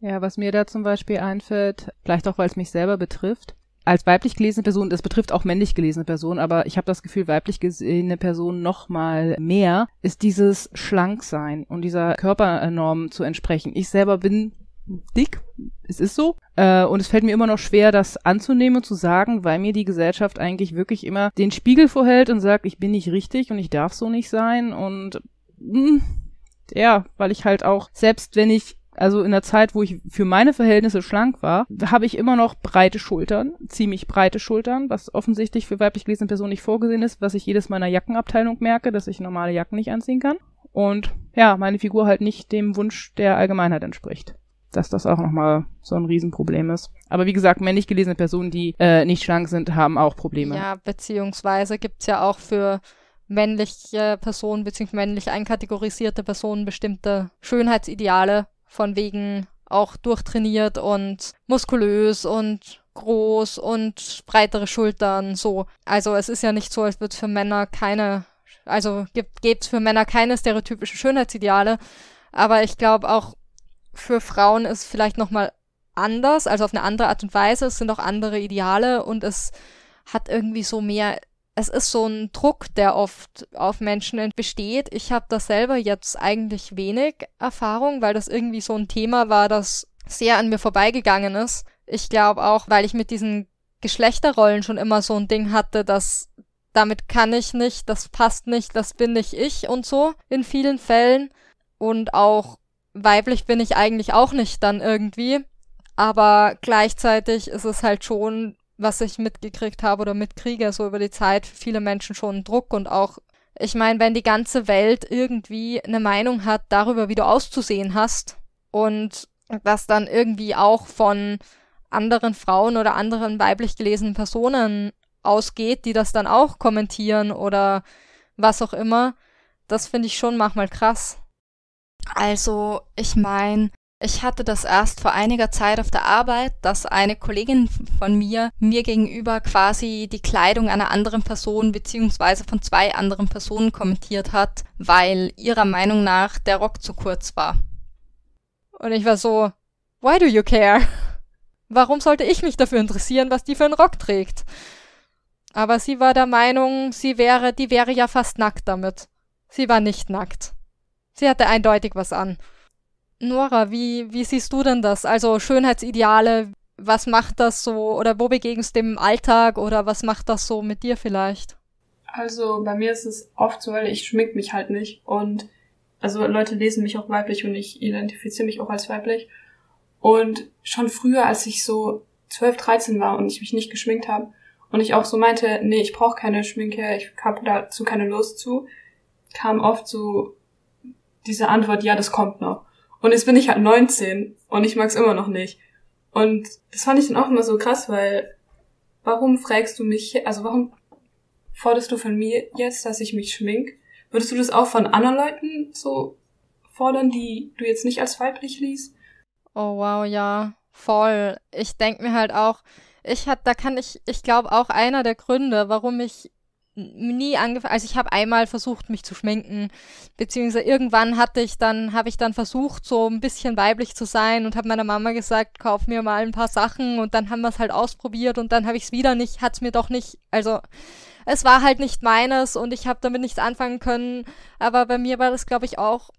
B: Ja, was mir da zum Beispiel einfällt,
C: vielleicht auch, weil es mich selber betrifft, als weiblich gelesene Person, das betrifft auch männlich gelesene Personen, aber ich habe das Gefühl, weiblich gesehene Personen noch mal mehr, ist dieses Schlanksein und dieser Körpernorm zu entsprechen. Ich selber bin dick. Es ist so. Äh, und es fällt mir immer noch schwer, das anzunehmen und zu sagen, weil mir die Gesellschaft eigentlich wirklich immer den Spiegel vorhält und sagt, ich bin nicht richtig und ich darf so nicht sein. Und mh, hm, ja, weil ich halt auch, selbst wenn ich also in der Zeit, wo ich für meine Verhältnisse schlank war, habe ich immer noch breite Schultern, ziemlich breite Schultern, was offensichtlich für weiblich gelesene Personen nicht vorgesehen ist, was ich jedes meiner Jackenabteilung merke, dass ich normale Jacken nicht anziehen kann. Und ja, meine Figur halt nicht dem Wunsch der Allgemeinheit entspricht dass das auch nochmal so ein Riesenproblem ist. Aber wie gesagt, männlich gelesene Personen, die äh, nicht schlank sind, haben auch Probleme. Ja,
B: beziehungsweise gibt es ja auch für männliche Personen beziehungsweise männlich einkategorisierte Personen bestimmte Schönheitsideale, von wegen auch durchtrainiert und muskulös und groß und breitere Schultern, so. Also es ist ja nicht so, als würde es für Männer keine, also gibt es für Männer keine stereotypischen Schönheitsideale, aber ich glaube auch für Frauen ist vielleicht nochmal anders, also auf eine andere Art und Weise. Es sind auch andere Ideale und es hat irgendwie so mehr, es ist so ein Druck, der oft auf Menschen besteht. Ich habe das selber jetzt eigentlich wenig Erfahrung, weil das irgendwie so ein Thema war, das sehr an mir vorbeigegangen ist. Ich glaube auch, weil ich mit diesen Geschlechterrollen schon immer so ein Ding hatte, dass damit kann ich nicht, das passt nicht, das bin nicht ich und so in vielen Fällen. Und auch weiblich bin ich eigentlich auch nicht dann irgendwie. Aber gleichzeitig ist es halt schon, was ich mitgekriegt habe oder mitkriege, so über die Zeit für viele Menschen schon Druck und auch, ich meine, wenn die ganze Welt irgendwie eine Meinung hat darüber, wie du auszusehen hast und das dann irgendwie auch von anderen Frauen oder anderen weiblich gelesenen Personen ausgeht, die das dann auch kommentieren oder was auch immer, das finde ich schon manchmal krass. Also, ich meine, ich hatte das erst vor einiger Zeit auf der Arbeit, dass eine Kollegin von mir mir gegenüber quasi die Kleidung einer anderen Person beziehungsweise von zwei anderen Personen kommentiert hat, weil ihrer Meinung nach der Rock zu kurz war. Und ich war so, why do you care? Warum sollte ich mich dafür interessieren, was die für einen Rock trägt? Aber sie war der Meinung, sie wäre, die wäre ja fast nackt damit. Sie war nicht nackt. Sie hatte eindeutig was an. Nora, wie, wie siehst du denn das? Also Schönheitsideale, was macht das so oder wo begegnest du dem Alltag oder was macht das so mit dir vielleicht?
A: Also bei mir ist es oft so, weil ich schmink mich halt nicht und also Leute lesen mich auch weiblich und ich identifiziere mich auch als weiblich. Und schon früher, als ich so 12, 13 war und ich mich nicht geschminkt habe und ich auch so meinte, nee, ich brauche keine Schminke, ich habe dazu keine Lust zu, kam oft so diese Antwort, ja, das kommt noch. Und jetzt bin ich halt 19 und ich mag's immer noch nicht. Und das fand ich dann auch immer so krass, weil warum fragst du mich, also warum forderst du von mir jetzt, dass ich mich schmink? Würdest du das auch von anderen Leuten so fordern, die du jetzt nicht als weiblich
B: liest? Oh wow, ja, voll. Ich denk mir halt auch, ich hab, da kann ich, ich glaube auch einer der Gründe, warum ich nie angefangen, also ich habe einmal versucht, mich zu schminken, beziehungsweise irgendwann hatte ich dann, habe ich dann versucht, so ein bisschen weiblich zu sein und habe meiner Mama gesagt, kauf mir mal ein paar Sachen und dann haben wir es halt ausprobiert und dann habe ich es wieder nicht, hat es mir doch nicht, also es war halt nicht meines und ich habe damit nichts anfangen können, aber bei mir war das, glaube ich, auch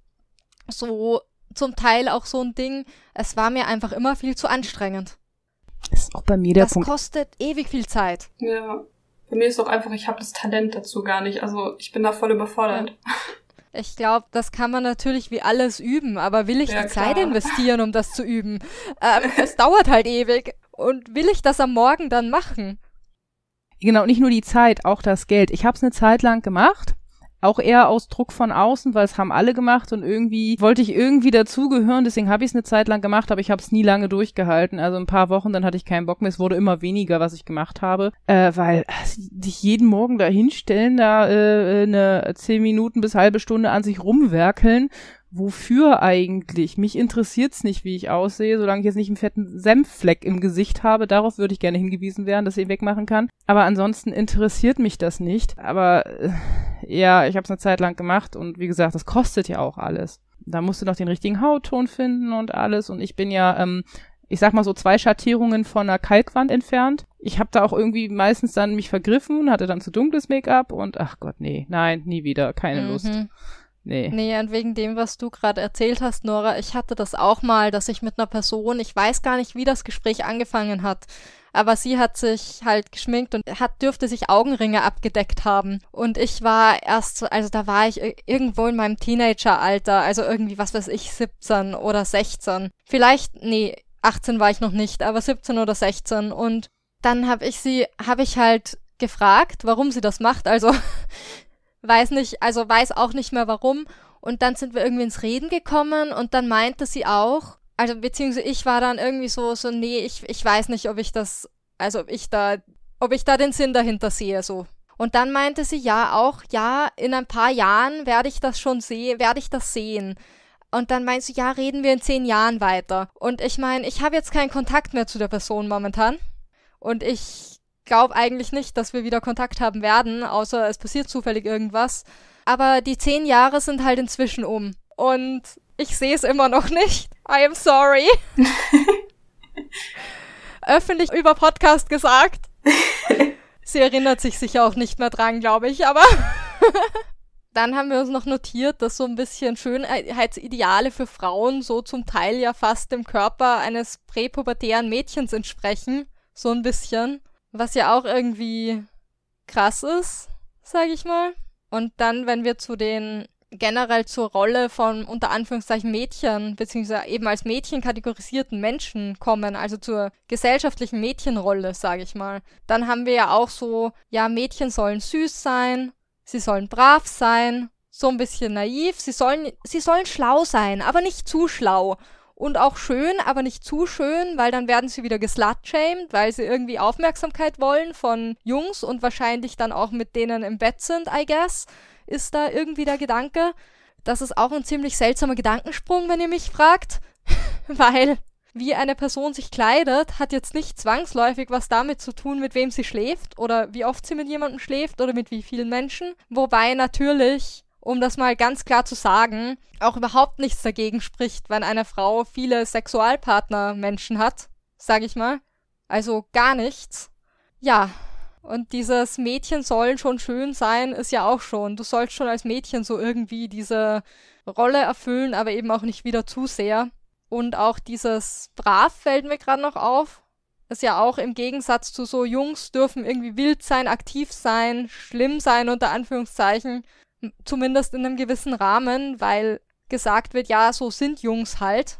B: so zum Teil auch so ein Ding, es war mir einfach immer viel zu anstrengend. Das ist auch bei mir der das Punkt. Das kostet ewig viel Zeit. Ja. Bei mir ist auch einfach, ich habe das Talent dazu gar nicht. Also ich bin da voll überfordert. Ich glaube, das kann man natürlich wie alles üben, aber will ich ja, die klar. Zeit investieren, um das zu üben? Ähm, es dauert halt ewig. Und will ich das am Morgen dann machen?
C: Genau, nicht nur die Zeit, auch das Geld. Ich habe es eine Zeit lang gemacht auch eher aus Druck von außen, weil es haben alle gemacht und irgendwie wollte ich irgendwie dazugehören, deswegen habe ich es eine Zeit lang gemacht, aber ich habe es nie lange durchgehalten. Also ein paar Wochen, dann hatte ich keinen Bock mehr. Es wurde immer weniger, was ich gemacht habe, äh, weil äh, sich jeden Morgen da hinstellen, da äh, äh, eine zehn Minuten bis halbe Stunde an sich rumwerkeln wofür eigentlich? Mich interessiert's nicht, wie ich aussehe, solange ich jetzt nicht einen fetten Senffleck im Gesicht habe. Darauf würde ich gerne hingewiesen werden, dass ich ihn wegmachen kann. Aber ansonsten interessiert mich das nicht. Aber äh, ja, ich habe es eine Zeit lang gemacht und wie gesagt, das kostet ja auch alles. Da musst du noch den richtigen Hautton finden und alles. Und ich bin ja, ähm, ich sag mal so zwei Schattierungen von einer Kalkwand entfernt. Ich habe da auch irgendwie meistens dann mich vergriffen, hatte dann zu dunkles Make-up und ach Gott, nee, nein, nie wieder, keine mhm. Lust. Nee.
B: Nee, und wegen dem, was du gerade erzählt hast, Nora, ich hatte das auch mal, dass ich mit einer Person, ich weiß gar nicht, wie das Gespräch angefangen hat, aber sie hat sich halt geschminkt und hat dürfte sich Augenringe abgedeckt haben und ich war erst also da war ich irgendwo in meinem Teenageralter, also irgendwie was weiß ich 17 oder 16. Vielleicht nee, 18 war ich noch nicht, aber 17 oder 16 und dann habe ich sie habe ich halt gefragt, warum sie das macht, also weiß nicht, also weiß auch nicht mehr warum. Und dann sind wir irgendwie ins Reden gekommen und dann meinte sie auch, also beziehungsweise ich war dann irgendwie so, so, nee, ich, ich weiß nicht, ob ich das, also ob ich da, ob ich da den Sinn dahinter sehe, so. Und dann meinte sie ja auch, ja, in ein paar Jahren werde ich das schon sehen, werde ich das sehen. Und dann meinst du, ja, reden wir in zehn Jahren weiter. Und ich meine, ich habe jetzt keinen Kontakt mehr zu der Person momentan. Und ich glaube eigentlich nicht, dass wir wieder Kontakt haben werden, außer es passiert zufällig irgendwas. Aber die zehn Jahre sind halt inzwischen um. Und ich sehe es immer noch nicht. I am sorry. Öffentlich über Podcast gesagt. Sie erinnert sich sicher auch nicht mehr dran, glaube ich, aber. Dann haben wir uns noch notiert, dass so ein bisschen Schönheitsideale für Frauen so zum Teil ja fast dem Körper eines präpubertären Mädchens entsprechen. So ein bisschen. Was ja auch irgendwie krass ist, sage ich mal. Und dann, wenn wir zu den generell zur Rolle von unter Anführungszeichen Mädchen beziehungsweise eben als Mädchen kategorisierten Menschen kommen, also zur gesellschaftlichen Mädchenrolle, sage ich mal, dann haben wir ja auch so, ja, Mädchen sollen süß sein, sie sollen brav sein, so ein bisschen naiv, sie sollen, sie sollen schlau sein, aber nicht zu schlau und auch schön, aber nicht zu schön, weil dann werden sie wieder geslutshamed, weil sie irgendwie Aufmerksamkeit wollen von Jungs und wahrscheinlich dann auch mit denen im Bett sind, I guess, ist da irgendwie der Gedanke. Das ist auch ein ziemlich seltsamer Gedankensprung, wenn ihr mich fragt, weil wie eine Person sich kleidet, hat jetzt nicht zwangsläufig was damit zu tun, mit wem sie schläft oder wie oft sie mit jemandem schläft oder mit wie vielen Menschen. Wobei natürlich um das mal ganz klar zu sagen, auch überhaupt nichts dagegen spricht, wenn eine Frau viele Sexualpartner-Menschen hat, sag ich mal. Also gar nichts. Ja. Und dieses Mädchen sollen schon schön sein, ist ja auch schon. Du sollst schon als Mädchen so irgendwie diese Rolle erfüllen, aber eben auch nicht wieder zu sehr. Und auch dieses brav fällt mir gerade noch auf. Ist ja auch im Gegensatz zu so Jungs dürfen irgendwie wild sein, aktiv sein, schlimm sein unter Anführungszeichen. Zumindest in einem gewissen Rahmen, weil gesagt wird, ja, so sind Jungs halt.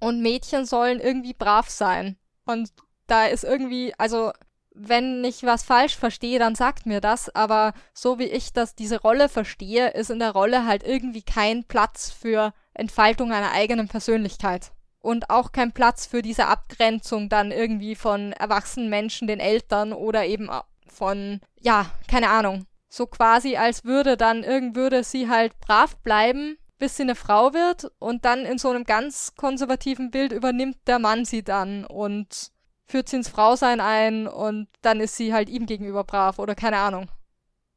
B: Und Mädchen sollen irgendwie brav sein. Und da ist irgendwie, also wenn ich was falsch verstehe, dann sagt mir das, aber so wie ich das diese Rolle verstehe, ist in der Rolle halt irgendwie kein Platz für Entfaltung einer eigenen Persönlichkeit und auch kein Platz für diese Abgrenzung dann irgendwie von erwachsenen Menschen, den Eltern oder eben äh, von ja, keine Ahnung, so quasi, als würde dann irgend würde sie halt brav bleiben, bis sie eine Frau wird und dann in so einem ganz konservativen Bild übernimmt der Mann sie dann und führt sie ins Frausein ein und dann ist sie halt ihm gegenüber brav oder keine Ahnung.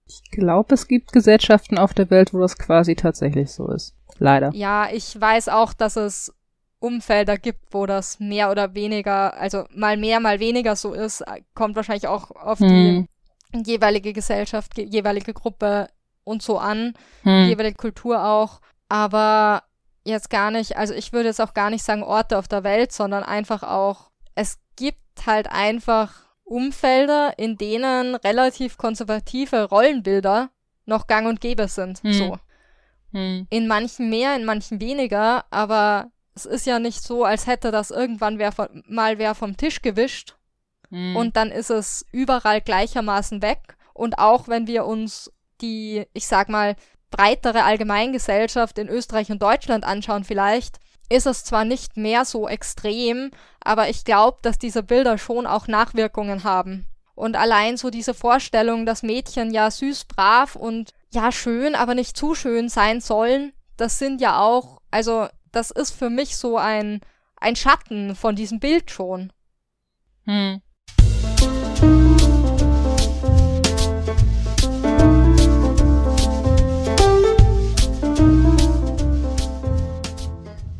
C: Ich glaube, es gibt Gesellschaften auf der Welt, wo das quasi tatsächlich so ist. Leider.
B: Ja, ich weiß auch, dass es Umfelder gibt, wo das mehr oder weniger, also mal mehr, mal weniger so ist, kommt wahrscheinlich auch auf hm. die jeweilige Gesellschaft, jeweilige Gruppe und so an, hm. jeweilige Kultur auch. Aber jetzt gar nicht, also ich würde jetzt auch gar nicht sagen Orte auf der Welt, sondern einfach auch, es gibt halt einfach Umfelder, in denen relativ konservative Rollenbilder noch gang und gäbe sind. Hm. So. Hm. In manchen mehr, in manchen weniger, aber es ist ja nicht so, als hätte das irgendwann wer von, mal wer vom Tisch gewischt Mhm. und dann ist es überall gleichermaßen weg. Und auch wenn wir uns die, ich sag mal, breitere Allgemeingesellschaft in Österreich und Deutschland anschauen vielleicht, ist es zwar nicht mehr so extrem, aber ich glaube, dass diese Bilder schon auch Nachwirkungen haben. Und allein so diese Vorstellung, dass Mädchen ja süß, brav und ja schön, aber nicht zu schön sein sollen, das sind ja auch, also das ist für mich so ein, ein Schatten von diesem Bild schon.
C: Hm.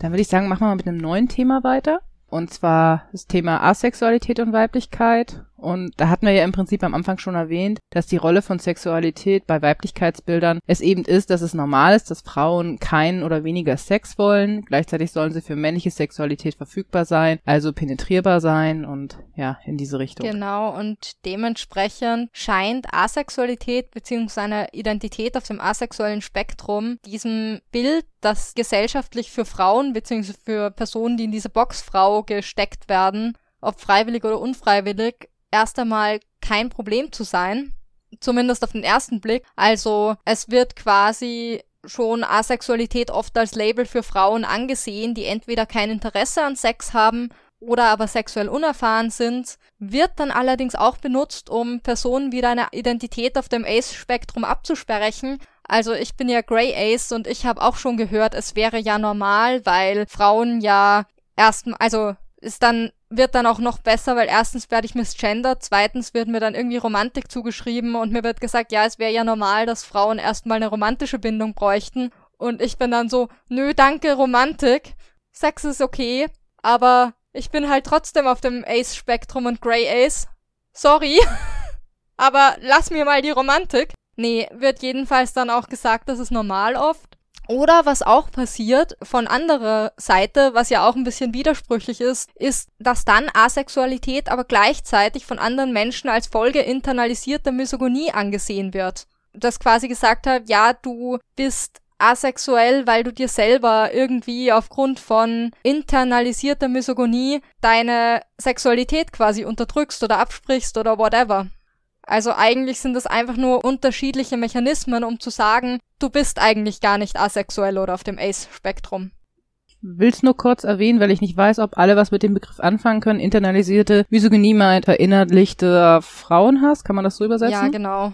C: Dann würde ich sagen, machen wir mal mit einem neuen Thema weiter. Und zwar das Thema Asexualität und Weiblichkeit. Und da hatten wir ja im Prinzip am Anfang schon erwähnt, dass die Rolle von Sexualität bei Weiblichkeitsbildern es eben ist, dass es normal ist, dass Frauen keinen oder weniger Sex wollen. Gleichzeitig sollen sie für männliche Sexualität verfügbar sein, also penetrierbar sein und ja, in diese Richtung.
B: Genau, und dementsprechend scheint Asexualität bzw. eine Identität auf dem asexuellen Spektrum diesem Bild das gesellschaftlich für Frauen bzw. für Personen, die in diese Boxfrau gesteckt werden, ob freiwillig oder unfreiwillig, erst einmal kein Problem zu sein, zumindest auf den ersten Blick. Also es wird quasi schon Asexualität oft als Label für Frauen angesehen, die entweder kein Interesse an Sex haben oder aber sexuell unerfahren sind, wird dann allerdings auch benutzt, um Personen wieder eine Identität auf dem Ace-Spektrum abzusprechen. Also ich bin ja Grey Ace und ich habe auch schon gehört, es wäre ja normal, weil Frauen ja erst, also ist dann wird dann auch noch besser, weil erstens werde ich misgendert, zweitens wird mir dann irgendwie Romantik zugeschrieben und mir wird gesagt, ja, es wäre ja normal, dass Frauen erstmal eine romantische Bindung bräuchten. Und ich bin dann so, nö, danke, Romantik. Sex ist okay, aber ich bin halt trotzdem auf dem Ace-Spektrum und Grey Ace. Sorry. aber lass mir mal die Romantik. Nee, wird jedenfalls dann auch gesagt, das ist normal oft. Oder was auch passiert von anderer Seite, was ja auch ein bisschen widersprüchlich ist, ist, dass dann Asexualität aber gleichzeitig von anderen Menschen als Folge internalisierter Misogonie angesehen wird. Das quasi gesagt hat, ja, du bist asexuell, weil du dir selber irgendwie aufgrund von internalisierter Misogonie deine Sexualität quasi unterdrückst oder absprichst oder whatever. Also eigentlich sind das einfach nur unterschiedliche Mechanismen, um zu sagen, du bist eigentlich gar nicht asexuell oder auf dem Ace-Spektrum.
C: Willst nur kurz erwähnen, weil ich nicht weiß, ob alle was mit dem Begriff anfangen können. Internalisierte Misogynie meint verinnerlichter Frauenhass. Kann man das so übersetzen? Ja,
B: genau.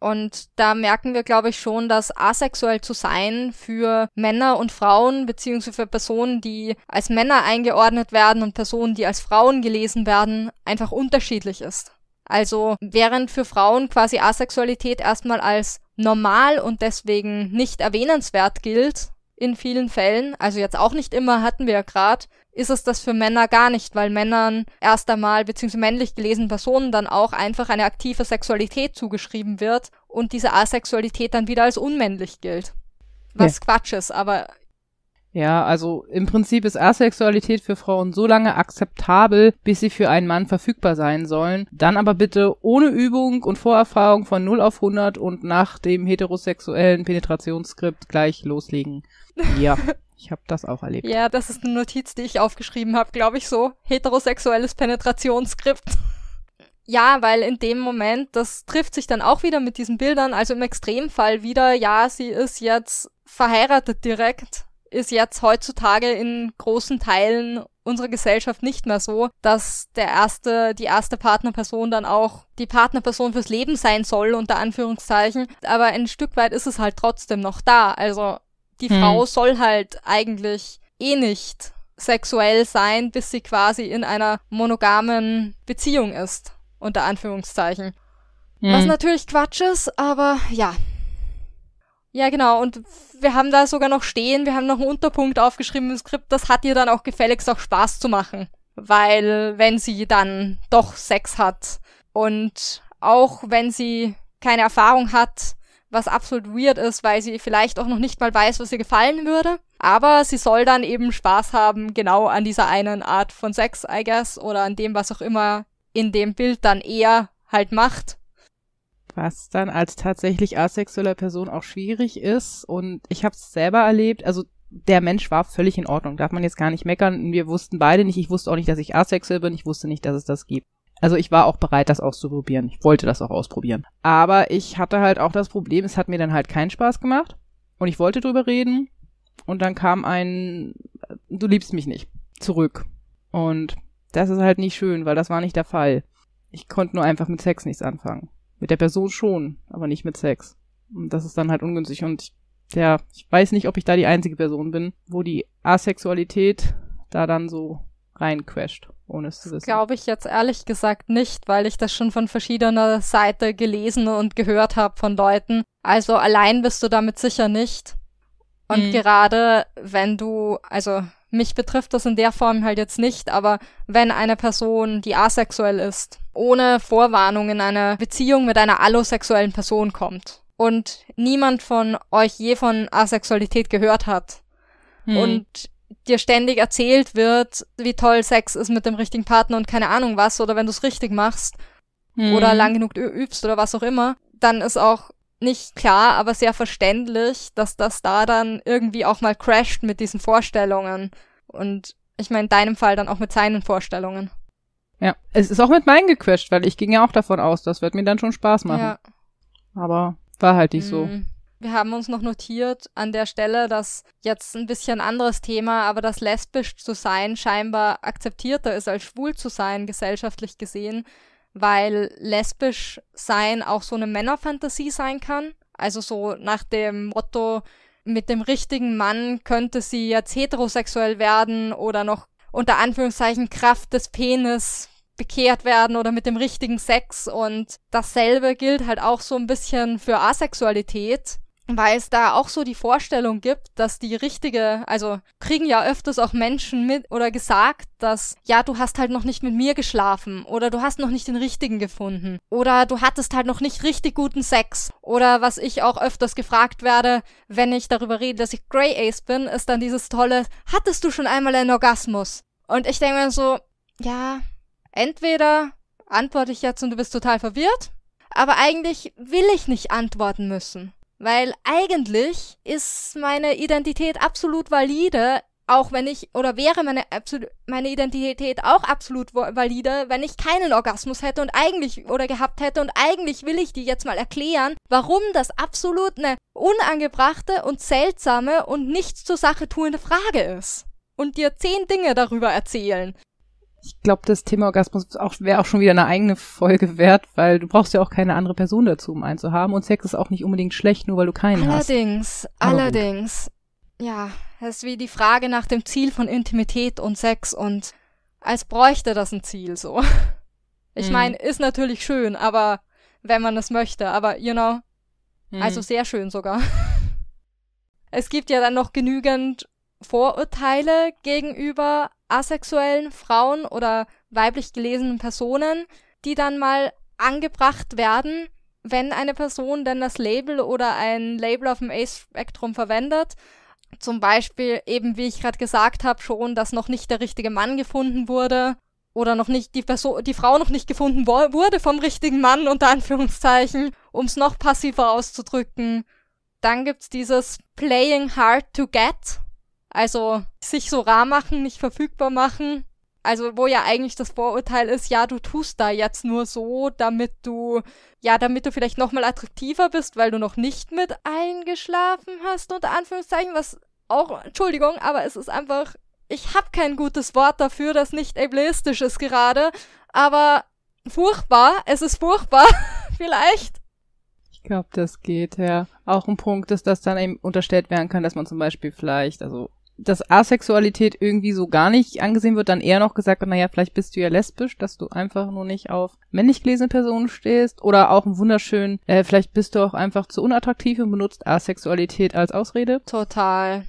B: Und da merken wir, glaube ich, schon, dass asexuell zu sein für Männer und Frauen, beziehungsweise für Personen, die als Männer eingeordnet werden und Personen, die als Frauen gelesen werden, einfach unterschiedlich ist. Also während für Frauen quasi Asexualität erstmal als normal und deswegen nicht erwähnenswert gilt, in vielen Fällen, also jetzt auch nicht immer, hatten wir ja gerade, ist es das für Männer gar nicht, weil Männern erst einmal, beziehungsweise männlich gelesenen Personen dann auch einfach eine aktive Sexualität zugeschrieben wird und diese Asexualität dann wieder als unmännlich gilt. Was ja. Quatsch ist, aber
C: ja, also im Prinzip ist Asexualität für Frauen so lange akzeptabel, bis sie für einen Mann verfügbar sein sollen. Dann aber bitte ohne Übung und Vorerfahrung von 0 auf 100 und nach dem heterosexuellen Penetrationsskript gleich loslegen. Ja. Ich habe das auch erlebt.
B: Ja, das ist eine Notiz, die ich aufgeschrieben habe, glaube ich so. Heterosexuelles Penetrationsskript. Ja, weil in dem Moment, das trifft sich dann auch wieder mit diesen Bildern, also im Extremfall wieder, ja, sie ist jetzt verheiratet direkt ist jetzt heutzutage in großen Teilen unserer Gesellschaft nicht mehr so, dass der erste, die erste Partnerperson dann auch die Partnerperson fürs Leben sein soll, unter Anführungszeichen. Aber ein Stück weit ist es halt trotzdem noch da. Also die hm. Frau soll halt eigentlich eh nicht sexuell sein, bis sie quasi in einer monogamen Beziehung ist, unter Anführungszeichen. Hm. Was natürlich Quatsch ist, aber ja, ja, genau. Und wir haben da sogar noch stehen, wir haben noch einen Unterpunkt aufgeschrieben im Skript, das hat ihr dann auch gefälligst auch Spaß zu machen. Weil wenn sie dann doch Sex hat und auch wenn sie keine Erfahrung hat, was absolut weird ist, weil sie vielleicht auch noch nicht mal weiß, was ihr gefallen würde. Aber sie soll dann eben Spaß haben, genau an dieser einen Art von Sex, I guess, oder an dem, was auch immer in dem Bild dann eher halt macht
C: was dann als tatsächlich asexueller Person auch schwierig ist. Und ich habe es selber erlebt. Also der Mensch war völlig in Ordnung, darf man jetzt gar nicht meckern. Wir wussten beide nicht, ich wusste auch nicht, dass ich asexuell bin, ich wusste nicht, dass es das gibt. Also ich war auch bereit, das auszuprobieren. Ich wollte das auch ausprobieren. Aber ich hatte halt auch das Problem, es hat mir dann halt keinen Spaß gemacht. Und ich wollte drüber reden. Und dann kam ein, du liebst mich nicht, zurück. Und das ist halt nicht schön, weil das war nicht der Fall. Ich konnte nur einfach mit Sex nichts anfangen. Mit der Person schon, aber nicht mit Sex. Und das ist dann halt ungünstig. Und ja, ich weiß nicht, ob ich da die einzige Person bin, wo die Asexualität da dann so reincrasht, ohne es zu wissen.
B: Glaube ich jetzt ehrlich gesagt nicht, weil ich das schon von verschiedener Seite gelesen und gehört habe von Leuten. Also allein bist du damit sicher nicht. Und mhm. gerade wenn du, also mich betrifft das in der Form halt jetzt nicht, aber wenn eine Person, die asexuell ist, ohne Vorwarnung in eine Beziehung mit einer allosexuellen Person kommt und niemand von euch je von Asexualität gehört hat hm. und dir ständig erzählt wird, wie toll Sex ist mit dem richtigen Partner und keine Ahnung was oder wenn du es richtig machst hm. oder lang genug übst oder was auch immer, dann ist auch nicht klar, aber sehr verständlich, dass das da dann irgendwie auch mal crasht mit diesen Vorstellungen. Und ich meine, in deinem Fall dann auch mit seinen Vorstellungen.
C: Ja, es ist auch mit meinen gecrasht, weil ich ging ja auch davon aus, das wird mir dann schon Spaß machen. Ja. Aber war halt nicht mhm. so.
B: Wir haben uns noch notiert an der Stelle, dass jetzt ein bisschen anderes Thema, aber dass lesbisch zu sein scheinbar akzeptierter ist als schwul zu sein, gesellschaftlich gesehen, weil lesbisch sein auch so eine Männerfantasie sein kann. Also so nach dem Motto, mit dem richtigen Mann könnte sie jetzt heterosexuell werden oder noch unter Anführungszeichen Kraft des Penis bekehrt werden oder mit dem richtigen Sex. Und dasselbe gilt halt auch so ein bisschen für Asexualität, weil es da auch so die Vorstellung gibt, dass die richtige, also kriegen ja öfters auch Menschen mit oder gesagt, dass ja, du hast halt noch nicht mit mir geschlafen oder du hast noch nicht den richtigen gefunden oder du hattest halt noch nicht richtig guten Sex oder was ich auch öfters gefragt werde, wenn ich darüber rede, dass ich Grey Ace bin, ist dann dieses tolle, hattest du schon einmal einen Orgasmus? Und ich denke mir so, ja, entweder antworte ich jetzt und du bist total verwirrt, aber eigentlich will ich nicht antworten müssen. Weil eigentlich ist meine Identität absolut valide, auch wenn ich, oder wäre meine, meine Identität auch absolut valide, wenn ich keinen Orgasmus hätte und eigentlich, oder gehabt hätte und eigentlich will ich dir jetzt mal erklären, warum das absolut eine unangebrachte und seltsame und nichts zur Sache tuende Frage ist. Und dir zehn Dinge darüber erzählen
C: ich glaube, das Thema Orgasmus wäre auch schon wieder eine eigene Folge wert, weil du brauchst ja auch keine andere Person dazu, um einen zu haben. Und Sex ist auch nicht unbedingt schlecht, nur weil du keinen
B: allerdings, hast. Allerdings, allerdings. Ja, das ist wie die Frage nach dem Ziel von Intimität und Sex und als bräuchte das ein Ziel so. Ich mhm. meine, ist natürlich schön, aber wenn man es möchte, aber you know, mhm. also sehr schön sogar. Es gibt ja dann noch genügend Vorurteile gegenüber asexuellen Frauen oder weiblich gelesenen Personen, die dann mal angebracht werden, wenn eine Person denn das Label oder ein Label auf dem Ace-Spektrum verwendet. Zum Beispiel eben, wie ich gerade gesagt habe, schon, dass noch nicht der richtige Mann gefunden wurde oder noch nicht die Person, die Frau noch nicht gefunden wurde vom richtigen Mann unter Anführungszeichen, um es noch passiver auszudrücken. Dann gibt's dieses Playing Hard to Get, also sich so rar machen, nicht verfügbar machen. Also wo ja eigentlich das Vorurteil ist, ja, du tust da jetzt nur so, damit du, ja, damit du vielleicht nochmal attraktiver bist, weil du noch nicht mit eingeschlafen hast, unter Anführungszeichen, was auch, Entschuldigung, aber es ist einfach, ich habe kein gutes Wort dafür, das nicht ableistisch ist gerade, aber furchtbar, es ist furchtbar, vielleicht.
C: Ich glaube, das geht, ja. Auch ein Punkt ist, dass dann eben unterstellt werden kann, dass man zum Beispiel vielleicht, also dass Asexualität irgendwie so gar nicht angesehen wird, dann eher noch gesagt, naja, vielleicht bist du ja lesbisch, dass du einfach nur nicht auf männlich gelesene Personen stehst oder auch ein wunderschön, äh, vielleicht bist du auch einfach zu unattraktiv und benutzt Asexualität als
B: Ausrede. Total.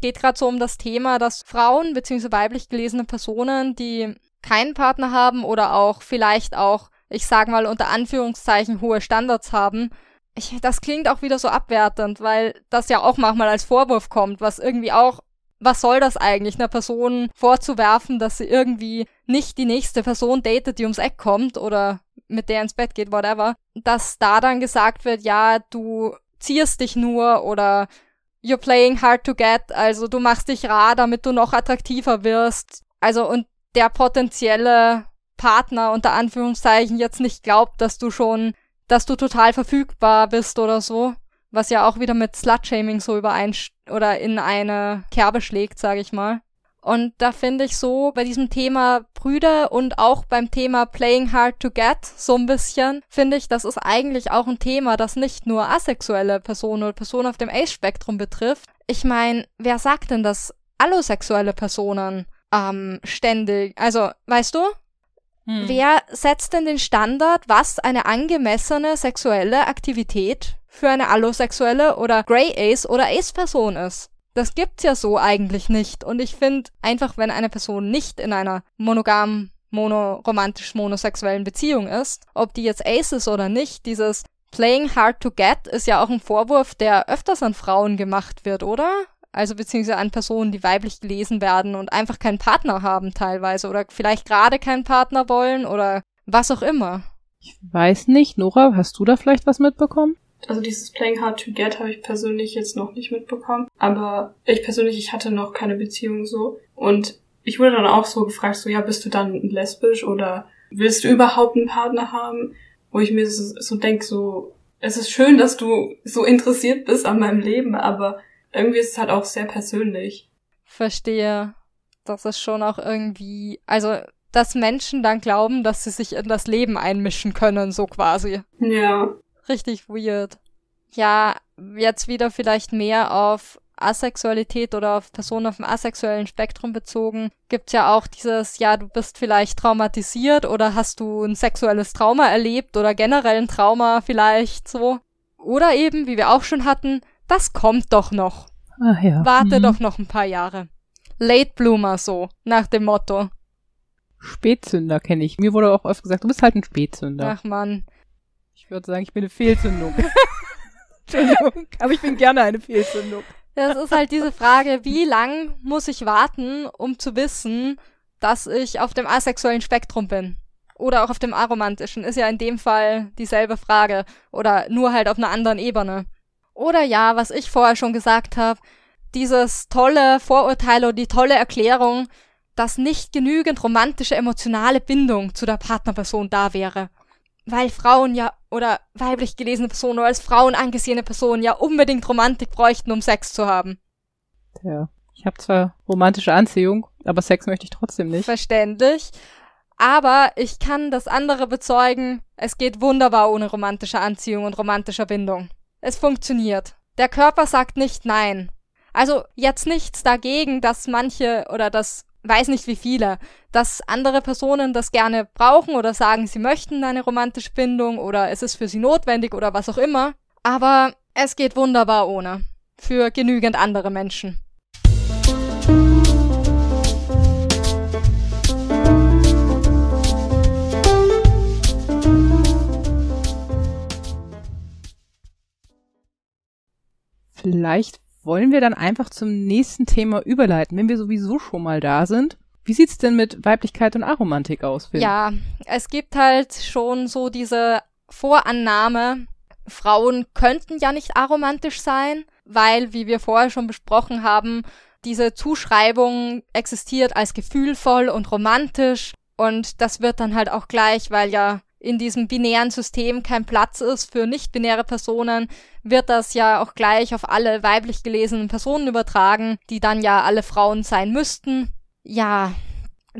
B: geht gerade so um das Thema, dass Frauen bzw. weiblich gelesene Personen, die keinen Partner haben oder auch vielleicht auch, ich sag mal unter Anführungszeichen, hohe Standards haben, ich, das klingt auch wieder so abwertend, weil das ja auch manchmal als Vorwurf kommt, was irgendwie auch, was soll das eigentlich, einer Person vorzuwerfen, dass sie irgendwie nicht die nächste Person datet, die ums Eck kommt oder mit der ins Bett geht, whatever, dass da dann gesagt wird, ja, du ziehst dich nur oder you're playing hard to get, also du machst dich rar, damit du noch attraktiver wirst. Also und der potenzielle Partner unter Anführungszeichen jetzt nicht glaubt, dass du schon, dass du total verfügbar bist oder so, was ja auch wieder mit Slut-Shaming so übereinst oder in eine Kerbe schlägt, sage ich mal. Und da finde ich so bei diesem Thema Brüder und auch beim Thema Playing Hard to Get so ein bisschen, finde ich, das ist eigentlich auch ein Thema, das nicht nur asexuelle Personen oder Personen auf dem Ace-Spektrum betrifft. Ich meine, wer sagt denn, dass allosexuelle Personen ähm, ständig, also weißt du, hm. wer setzt denn den Standard, was eine angemessene sexuelle Aktivität für eine allosexuelle oder Grey Ace oder Ace-Person ist? Das gibt's ja so eigentlich nicht. Und ich finde, einfach wenn eine Person nicht in einer monogamen, monoromantisch monosexuellen Beziehung ist, ob die jetzt Ace ist oder nicht, dieses Playing hard to get ist ja auch ein Vorwurf, der öfters an Frauen gemacht wird, oder? also beziehungsweise an Personen, die weiblich gelesen werden und einfach keinen Partner haben teilweise oder vielleicht gerade keinen Partner wollen oder was auch immer.
C: Ich weiß nicht, Nora, hast du da vielleicht was mitbekommen?
B: also dieses Playing
A: Hard to Get habe ich persönlich jetzt noch nicht mitbekommen. Aber ich persönlich, ich hatte noch keine Beziehung so. Und ich wurde dann auch so gefragt, so, ja, bist du dann lesbisch oder willst du überhaupt einen Partner haben? Wo ich mir so, so denke, so, es ist schön, dass du so interessiert bist an meinem Leben, aber irgendwie ist es halt auch sehr persönlich.
B: Verstehe. Das ist schon auch irgendwie, also, dass Menschen dann glauben, dass sie sich in das Leben einmischen können, so quasi. Ja richtig weird. Ja, jetzt wieder vielleicht mehr auf Asexualität oder auf Personen auf dem asexuellen Spektrum bezogen, gibt es ja auch dieses, ja, du bist vielleicht traumatisiert oder hast du ein sexuelles Trauma erlebt oder generell ein Trauma vielleicht so. Oder eben, wie wir auch schon hatten, das kommt doch noch.
C: Ach ja. Warte mhm.
B: doch noch ein paar Jahre. Late Bloomer so, nach dem Motto.
C: Spätzünder kenne ich. Mir wurde auch oft gesagt, du bist halt ein Spätzünder. Ach
B: man. Ich würde sagen, ich bin eine Fehlzündung. Entschuldigung, aber ich bin gerne eine Fehlzündung. Das ist halt diese Frage, wie lang muss ich warten, um zu wissen, dass ich auf dem asexuellen Spektrum bin? Oder auch auf dem aromantischen, ist ja in dem Fall dieselbe Frage. Oder nur halt auf einer anderen Ebene. Oder ja, was ich vorher schon gesagt habe, dieses tolle Vorurteil oder die tolle Erklärung, dass nicht genügend romantische emotionale Bindung zu der Partnerperson da wäre. Weil Frauen ja oder weiblich gelesene Personen oder als Frauen angesehene Personen ja unbedingt Romantik bräuchten, um Sex zu haben.
C: Ja, ich habe zwar romantische Anziehung, aber Sex möchte ich trotzdem nicht.
B: Verständlich. Aber ich kann das andere bezeugen, es geht wunderbar ohne romantische Anziehung und romantischer Bindung. Es funktioniert. Der Körper sagt nicht nein. Also jetzt nichts dagegen, dass manche oder dass weiß nicht wie viele, dass andere Personen das gerne brauchen oder sagen, sie möchten eine romantische Bindung oder es ist für sie notwendig oder was auch immer. Aber es geht wunderbar ohne. Für genügend andere Menschen.
C: Vielleicht wollen wir dann einfach zum nächsten Thema überleiten, wenn wir sowieso schon mal da sind. Wie sieht's denn mit Weiblichkeit und Aromantik aus? Finn? Ja,
B: es gibt halt schon so diese Vorannahme, Frauen könnten ja nicht aromantisch sein, weil, wie wir vorher schon besprochen haben, diese Zuschreibung existiert als gefühlvoll und romantisch und das wird dann halt auch gleich, weil ja in diesem binären System kein Platz ist für nicht-binäre Personen, wird das ja auch gleich auf alle weiblich gelesenen Personen übertragen, die dann ja alle Frauen sein müssten. Ja,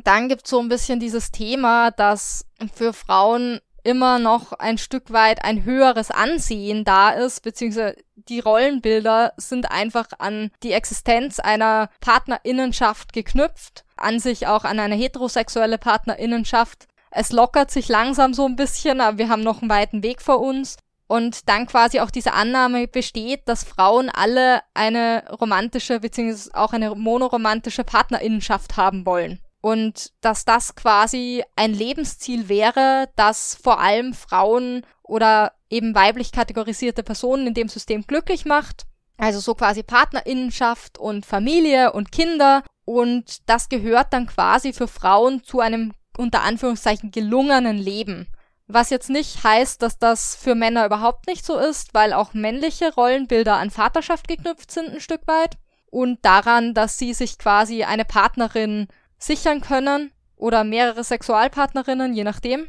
B: dann gibt's so ein bisschen dieses Thema, dass für Frauen immer noch ein Stück weit ein höheres Ansehen da ist, beziehungsweise die Rollenbilder sind einfach an die Existenz einer Partnerinnenschaft geknüpft, an sich auch an eine heterosexuelle Partnerinnenschaft es lockert sich langsam so ein bisschen, aber wir haben noch einen weiten Weg vor uns. Und dann quasi auch diese Annahme besteht, dass Frauen alle eine romantische bzw. auch eine monoromantische Partnerinnenschaft haben wollen. Und dass das quasi ein Lebensziel wäre, das vor allem Frauen oder eben weiblich kategorisierte Personen in dem System glücklich macht. Also so quasi Partnerinnenschaft und Familie und Kinder. Und das gehört dann quasi für Frauen zu einem unter Anführungszeichen gelungenen Leben. Was jetzt nicht heißt, dass das für Männer überhaupt nicht so ist, weil auch männliche Rollenbilder an Vaterschaft geknüpft sind ein Stück weit und daran, dass sie sich quasi eine Partnerin sichern können oder mehrere Sexualpartnerinnen, je nachdem.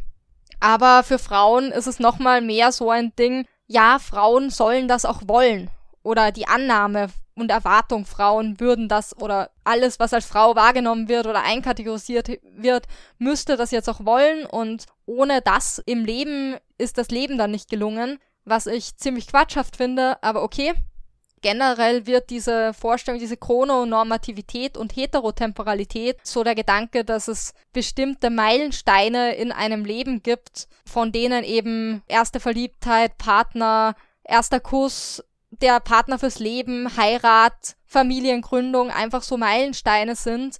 B: Aber für Frauen ist es nochmal mehr so ein Ding, ja, Frauen sollen das auch wollen oder die Annahme und Erwartung, Frauen würden das oder alles, was als Frau wahrgenommen wird oder einkategorisiert wird, müsste das jetzt auch wollen und ohne das im Leben ist das Leben dann nicht gelungen, was ich ziemlich quatschhaft finde, aber okay. Generell wird diese Vorstellung, diese Chrononormativität und Heterotemporalität so der Gedanke, dass es bestimmte Meilensteine in einem Leben gibt, von denen eben erste Verliebtheit, Partner, erster Kuss, der Partner fürs Leben, Heirat, Familiengründung einfach so Meilensteine sind,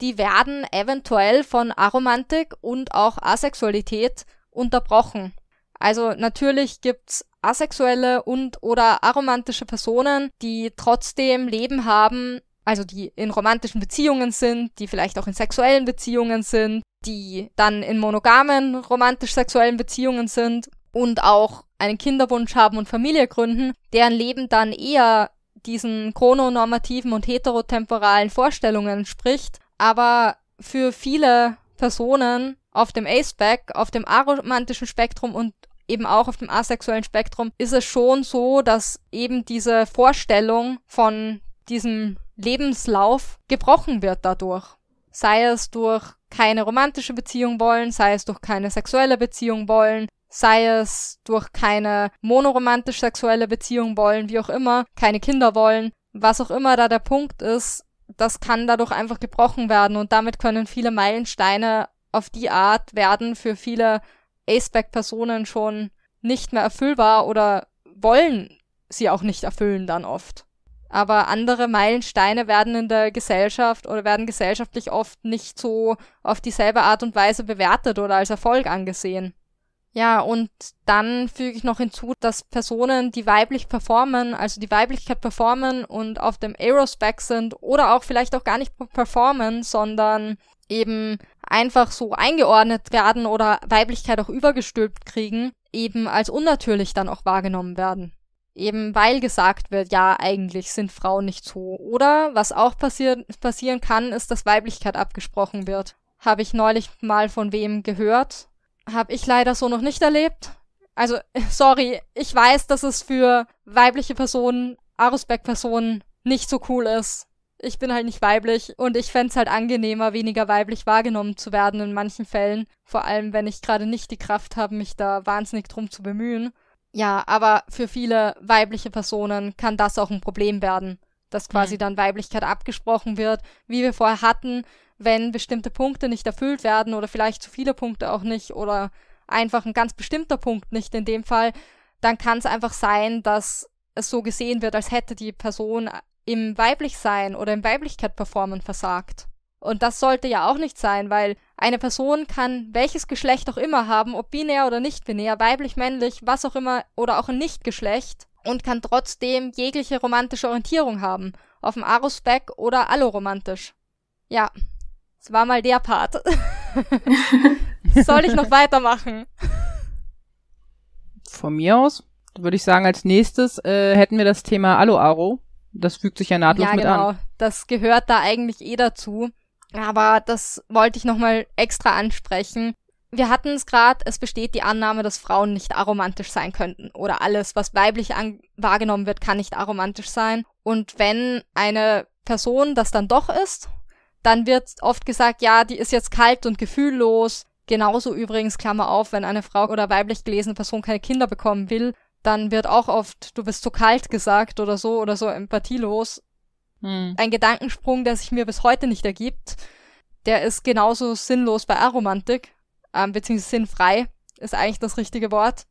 B: die werden eventuell von Aromantik und auch Asexualität unterbrochen. Also natürlich gibt's asexuelle und oder aromantische Personen, die trotzdem Leben haben, also die in romantischen Beziehungen sind, die vielleicht auch in sexuellen Beziehungen sind, die dann in monogamen romantisch-sexuellen Beziehungen sind und auch einen Kinderwunsch haben und Familie gründen, deren Leben dann eher diesen chrononormativen und heterotemporalen Vorstellungen entspricht. Aber für viele Personen auf dem A-Spec, auf dem aromantischen Spektrum und eben auch auf dem asexuellen Spektrum ist es schon so, dass eben diese Vorstellung von diesem Lebenslauf gebrochen wird dadurch. Sei es durch keine romantische Beziehung wollen, sei es durch keine sexuelle Beziehung wollen, sei es durch keine monoromantisch sexuelle Beziehung wollen, wie auch immer, keine Kinder wollen, was auch immer da der Punkt ist, das kann dadurch einfach gebrochen werden und damit können viele Meilensteine auf die Art werden für viele Aceback-Personen schon nicht mehr erfüllbar oder wollen sie auch nicht erfüllen dann oft. Aber andere Meilensteine werden in der Gesellschaft oder werden gesellschaftlich oft nicht so auf dieselbe Art und Weise bewertet oder als Erfolg angesehen. Ja, und dann füge ich noch hinzu, dass Personen, die weiblich performen, also die Weiblichkeit performen und auf dem Aerospec sind oder auch vielleicht auch gar nicht performen, sondern eben einfach so eingeordnet werden oder Weiblichkeit auch übergestülpt kriegen, eben als unnatürlich dann auch wahrgenommen werden. Eben weil gesagt wird, ja, eigentlich sind Frauen nicht so. Oder was auch passier passieren kann, ist, dass Weiblichkeit abgesprochen wird. Habe ich neulich mal von wem gehört, habe ich leider so noch nicht erlebt. Also, sorry, ich weiß, dass es für weibliche Personen, Arusbeck-Personen nicht so cool ist. Ich bin halt nicht weiblich und ich fände es halt angenehmer, weniger weiblich wahrgenommen zu werden in manchen Fällen. Vor allem, wenn ich gerade nicht die Kraft habe, mich da wahnsinnig drum zu bemühen. Ja, aber für viele weibliche Personen kann das auch ein Problem werden dass quasi mhm. dann Weiblichkeit abgesprochen wird, wie wir vorher hatten, wenn bestimmte Punkte nicht erfüllt werden oder vielleicht zu viele Punkte auch nicht oder einfach ein ganz bestimmter Punkt nicht in dem Fall, dann kann es einfach sein, dass es so gesehen wird, als hätte die Person im Weiblichsein oder im Weiblichkeit performen versagt. Und das sollte ja auch nicht sein, weil eine Person kann welches Geschlecht auch immer haben, ob binär oder nicht binär, weiblich, männlich, was auch immer oder auch ein Nichtgeschlecht und kann trotzdem jegliche romantische Orientierung haben. Auf dem Arusback oder alloromantisch. Ja, es war mal der Part. Soll ich noch weitermachen?
C: Von mir aus würde ich sagen, als nächstes äh, hätten wir das Thema Aloaro. Das fügt sich ja nahtlos ja, mit genau. an.
B: Das gehört da eigentlich eh dazu. Aber das wollte ich nochmal extra ansprechen, wir hatten es gerade, es besteht die Annahme, dass Frauen nicht aromantisch sein könnten oder alles, was weiblich wahrgenommen wird, kann nicht aromantisch sein. Und wenn eine Person das dann doch ist, dann wird oft gesagt, ja, die ist jetzt kalt und gefühllos. Genauso übrigens, Klammer auf, wenn eine Frau oder weiblich gelesene Person keine Kinder bekommen will, dann wird auch oft, du bist zu kalt gesagt oder so oder so empathielos. Hm. Ein Gedankensprung, der sich mir bis heute nicht ergibt, der ist genauso sinnlos bei Aromantik ähm, beziehungsweise sinnfrei ist eigentlich das richtige Wort.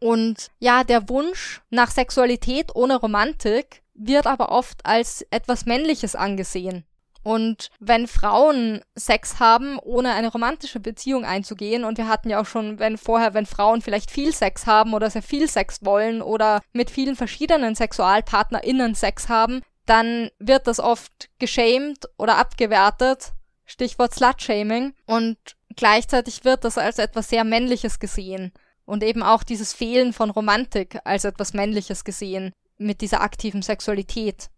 B: Und ja, der Wunsch nach Sexualität ohne Romantik wird aber oft als etwas Männliches angesehen. Und wenn Frauen Sex haben, ohne eine romantische Beziehung einzugehen, und wir hatten ja auch schon, wenn vorher, wenn Frauen vielleicht viel Sex haben oder sehr viel Sex wollen oder mit vielen verschiedenen SexualpartnerInnen Sex haben, dann wird das oft geschämt oder abgewertet. Stichwort Slut-Shaming. Und Gleichzeitig wird das als etwas sehr Männliches gesehen und eben auch dieses Fehlen von Romantik als etwas Männliches gesehen mit dieser aktiven Sexualität.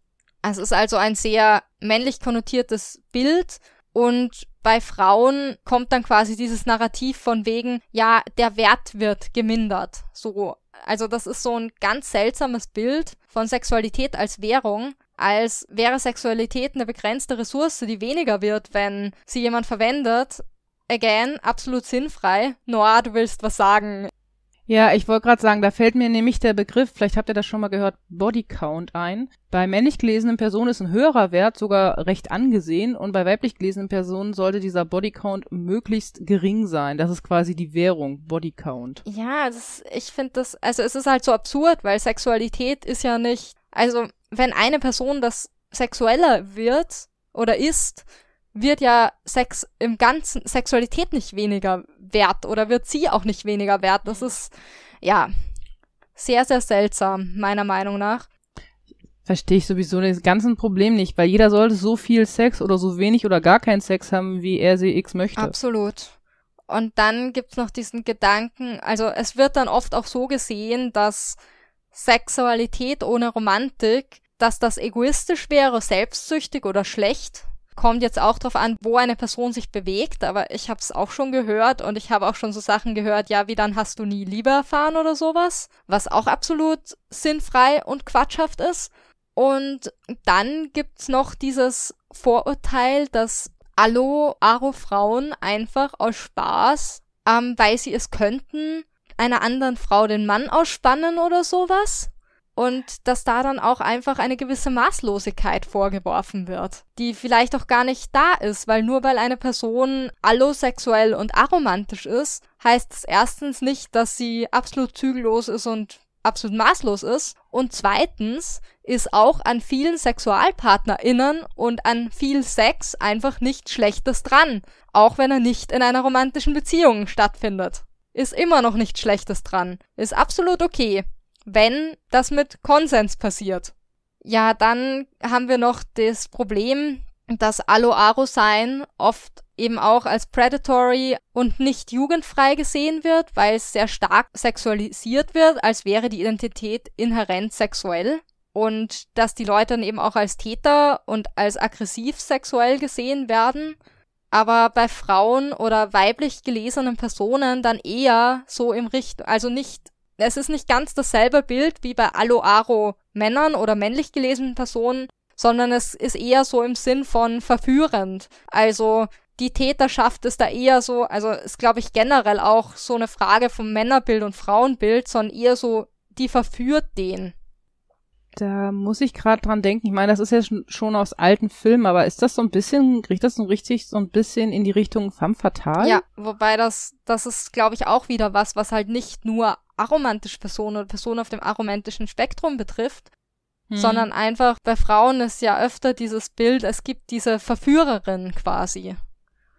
B: Also es ist also ein sehr männlich konnotiertes Bild und bei Frauen kommt dann quasi dieses Narrativ von wegen, ja, der Wert wird gemindert. So. Also das ist so ein ganz seltsames Bild von Sexualität als Währung, als wäre Sexualität eine begrenzte Ressource, die weniger wird, wenn sie jemand verwendet, again, absolut sinnfrei. Noah, du willst was sagen.
C: Ja, ich wollte gerade sagen, da fällt mir nämlich der Begriff, vielleicht habt ihr das schon mal gehört, Bodycount ein. Bei männlich gelesenen Personen ist ein höherer Wert sogar recht angesehen und bei weiblich gelesenen Personen sollte dieser Bodycount möglichst gering sein. Das ist quasi die Währung, Bodycount.
B: Ja, das, ich finde das, also es ist halt so absurd, weil Sexualität ist ja nicht, also wenn eine Person das sexueller wird oder ist, wird ja Sex im Ganzen, Sexualität nicht weniger wert oder wird sie auch nicht weniger wert. Das mhm. ist, ja, sehr, sehr seltsam, meiner Meinung nach.
C: Verstehe ich sowieso das ganze Problem nicht, weil jeder sollte so viel Sex oder so wenig oder gar keinen Sex haben, wie er sie X möchte.
B: Absolut. Und dann gibt's noch diesen Gedanken, also es wird dann oft auch so gesehen, dass Sexualität ohne Romantik, dass das egoistisch wäre, selbstsüchtig oder schlecht, kommt jetzt auch darauf an, wo eine Person sich bewegt, aber ich habe es auch schon gehört und ich habe auch schon so Sachen gehört, ja, wie dann hast du nie Liebe erfahren oder sowas, was auch absolut sinnfrei und quatschhaft ist. Und dann gibt's noch dieses Vorurteil, dass Allo, Aro Frauen einfach aus Spaß, ähm, weil sie es könnten, einer anderen Frau den Mann ausspannen oder sowas und dass da dann auch einfach eine gewisse Maßlosigkeit vorgeworfen wird, die vielleicht auch gar nicht da ist, weil nur weil eine Person allosexuell und aromantisch ist, heißt es erstens nicht, dass sie absolut zügellos ist und absolut maßlos ist. Und zweitens ist auch an vielen SexualpartnerInnen und an viel Sex einfach nichts Schlechtes dran. Auch wenn er nicht in einer romantischen Beziehung stattfindet. Ist immer noch nichts Schlechtes dran. Ist absolut okay wenn das mit Konsens passiert. Ja, dann haben wir noch das Problem, dass Aloaro-Sein oft eben auch als predatory und nicht jugendfrei gesehen wird, weil es sehr stark sexualisiert wird, als wäre die Identität inhärent sexuell. Und dass die Leute dann eben auch als Täter und als aggressiv sexuell gesehen werden, aber bei Frauen oder weiblich gelesenen Personen dann eher so im Richt, also nicht es ist nicht ganz dasselbe Bild wie bei Aloaro Männern oder männlich gelesenen Personen, sondern es ist eher so im Sinn von verführend. Also die Täterschaft ist da eher so, also ist glaube ich generell auch so eine Frage vom Männerbild und Frauenbild, sondern eher so, die verführt den.
C: Da muss ich gerade dran denken. Ich meine, das ist ja schon aus alten Filmen, aber ist das so ein bisschen, riecht das so richtig so ein bisschen in die Richtung femme fatale? Ja,
B: wobei das, das ist, glaube ich, auch wieder was, was halt nicht nur aromantische Person oder Person auf dem aromantischen Spektrum betrifft, hm. sondern einfach bei Frauen ist ja öfter dieses Bild, es gibt diese Verführerin quasi.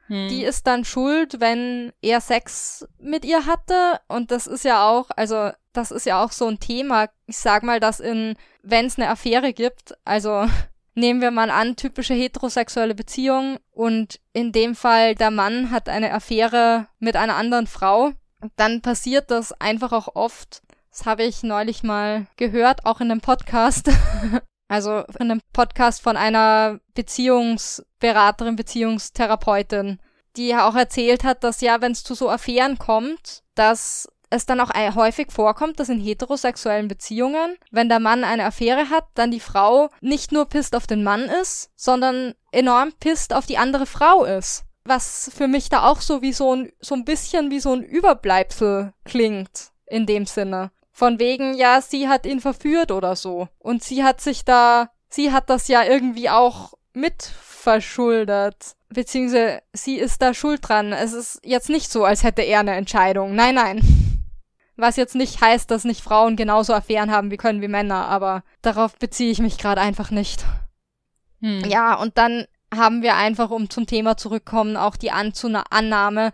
B: Hm. Die ist dann schuld, wenn er Sex mit ihr hatte. Und das ist ja auch, also das ist ja auch so ein Thema. Ich sag mal, dass in, wenn es eine Affäre gibt, also nehmen wir mal an, typische heterosexuelle Beziehung und in dem Fall der Mann hat eine Affäre mit einer anderen Frau dann passiert das einfach auch oft. Das habe ich neulich mal gehört, auch in einem Podcast. also in einem Podcast von einer Beziehungsberaterin, Beziehungstherapeutin, die ja auch erzählt hat, dass ja, wenn es zu so Affären kommt, dass es dann auch häufig vorkommt, dass in heterosexuellen Beziehungen, wenn der Mann eine Affäre hat, dann die Frau nicht nur pisst auf den Mann ist, sondern enorm pisst auf die andere Frau ist was für mich da auch so wie so ein, so ein bisschen wie so ein Überbleibsel klingt, in dem Sinne. Von wegen, ja, sie hat ihn verführt oder so. Und sie hat sich da, sie hat das ja irgendwie auch mit verschuldet. Beziehungsweise sie ist da schuld dran. Es ist jetzt nicht so, als hätte er eine Entscheidung. Nein, nein. Was jetzt nicht heißt, dass nicht Frauen genauso Affären haben wie können wie Männer, aber darauf beziehe ich mich gerade einfach nicht. Hm. Ja, und dann haben wir einfach, um zum Thema zurückkommen, auch die Anzuna Annahme,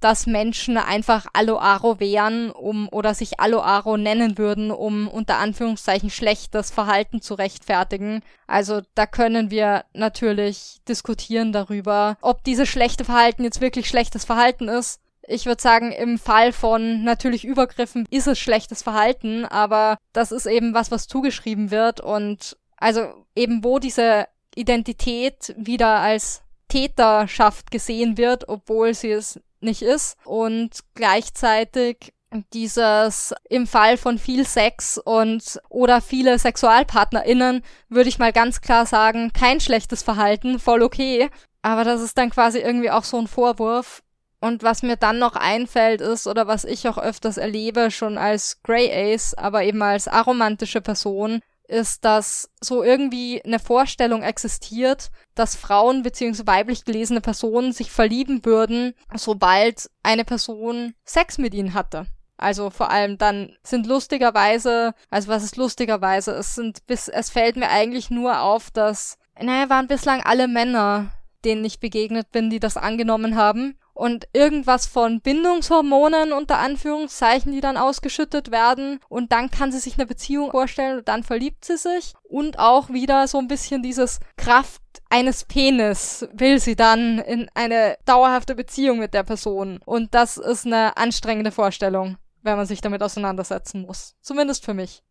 B: dass Menschen einfach Aloaro wären, um oder sich Aloaro nennen würden, um unter Anführungszeichen schlechtes Verhalten zu rechtfertigen. Also da können wir natürlich diskutieren darüber, ob dieses schlechte Verhalten jetzt wirklich schlechtes Verhalten ist. Ich würde sagen, im Fall von natürlich Übergriffen ist es schlechtes Verhalten, aber das ist eben was, was zugeschrieben wird und also eben wo diese Identität wieder als Täterschaft gesehen wird, obwohl sie es nicht ist. Und gleichzeitig dieses im Fall von viel Sex und oder viele SexualpartnerInnen würde ich mal ganz klar sagen, kein schlechtes Verhalten, voll okay. Aber das ist dann quasi irgendwie auch so ein Vorwurf. Und was mir dann noch einfällt ist, oder was ich auch öfters erlebe, schon als Grey Ace, aber eben als aromantische Person, ist, dass so irgendwie eine Vorstellung existiert, dass Frauen bzw. weiblich gelesene Personen sich verlieben würden, sobald eine Person Sex mit ihnen hatte. Also vor allem dann sind lustigerweise, also was ist lustigerweise, es sind bis, es fällt mir eigentlich nur auf, dass, naja, waren bislang alle Männer, denen ich begegnet bin, die das angenommen haben und irgendwas von Bindungshormonen unter Anführungszeichen, die dann ausgeschüttet werden und dann kann sie sich eine Beziehung vorstellen und dann verliebt sie sich und auch wieder so ein bisschen dieses Kraft eines Penis will sie dann in eine dauerhafte Beziehung mit der Person und das ist eine anstrengende Vorstellung, wenn man sich damit auseinandersetzen muss. Zumindest für mich.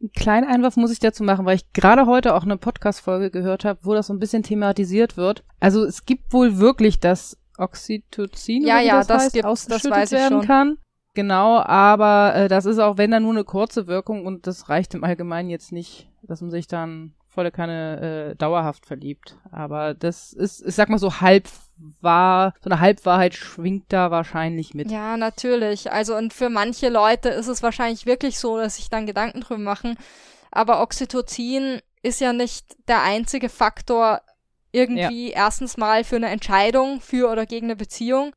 C: Einen kleinen Einwurf muss ich dazu machen, weil ich gerade heute auch eine Podcast-Folge gehört habe, wo das so ein bisschen thematisiert wird. Also es gibt wohl wirklich das Oxytocin, ja, ja, das, das heißt, gibt, ausgeschüttet das weiß ich schon. kann. Genau, aber äh, das ist auch, wenn dann nur eine kurze Wirkung und das reicht im Allgemeinen jetzt nicht, dass man sich dann volle Kanne äh, dauerhaft verliebt. Aber das ist, ich sag mal so halb wahr, so eine Halbwahrheit schwingt da wahrscheinlich mit.
B: Ja, natürlich. Also und für manche Leute ist es wahrscheinlich wirklich so, dass sich dann Gedanken drüber machen. Aber Oxytocin ist ja nicht der einzige Faktor, irgendwie ja. erstens mal für eine Entscheidung für oder gegen eine Beziehung.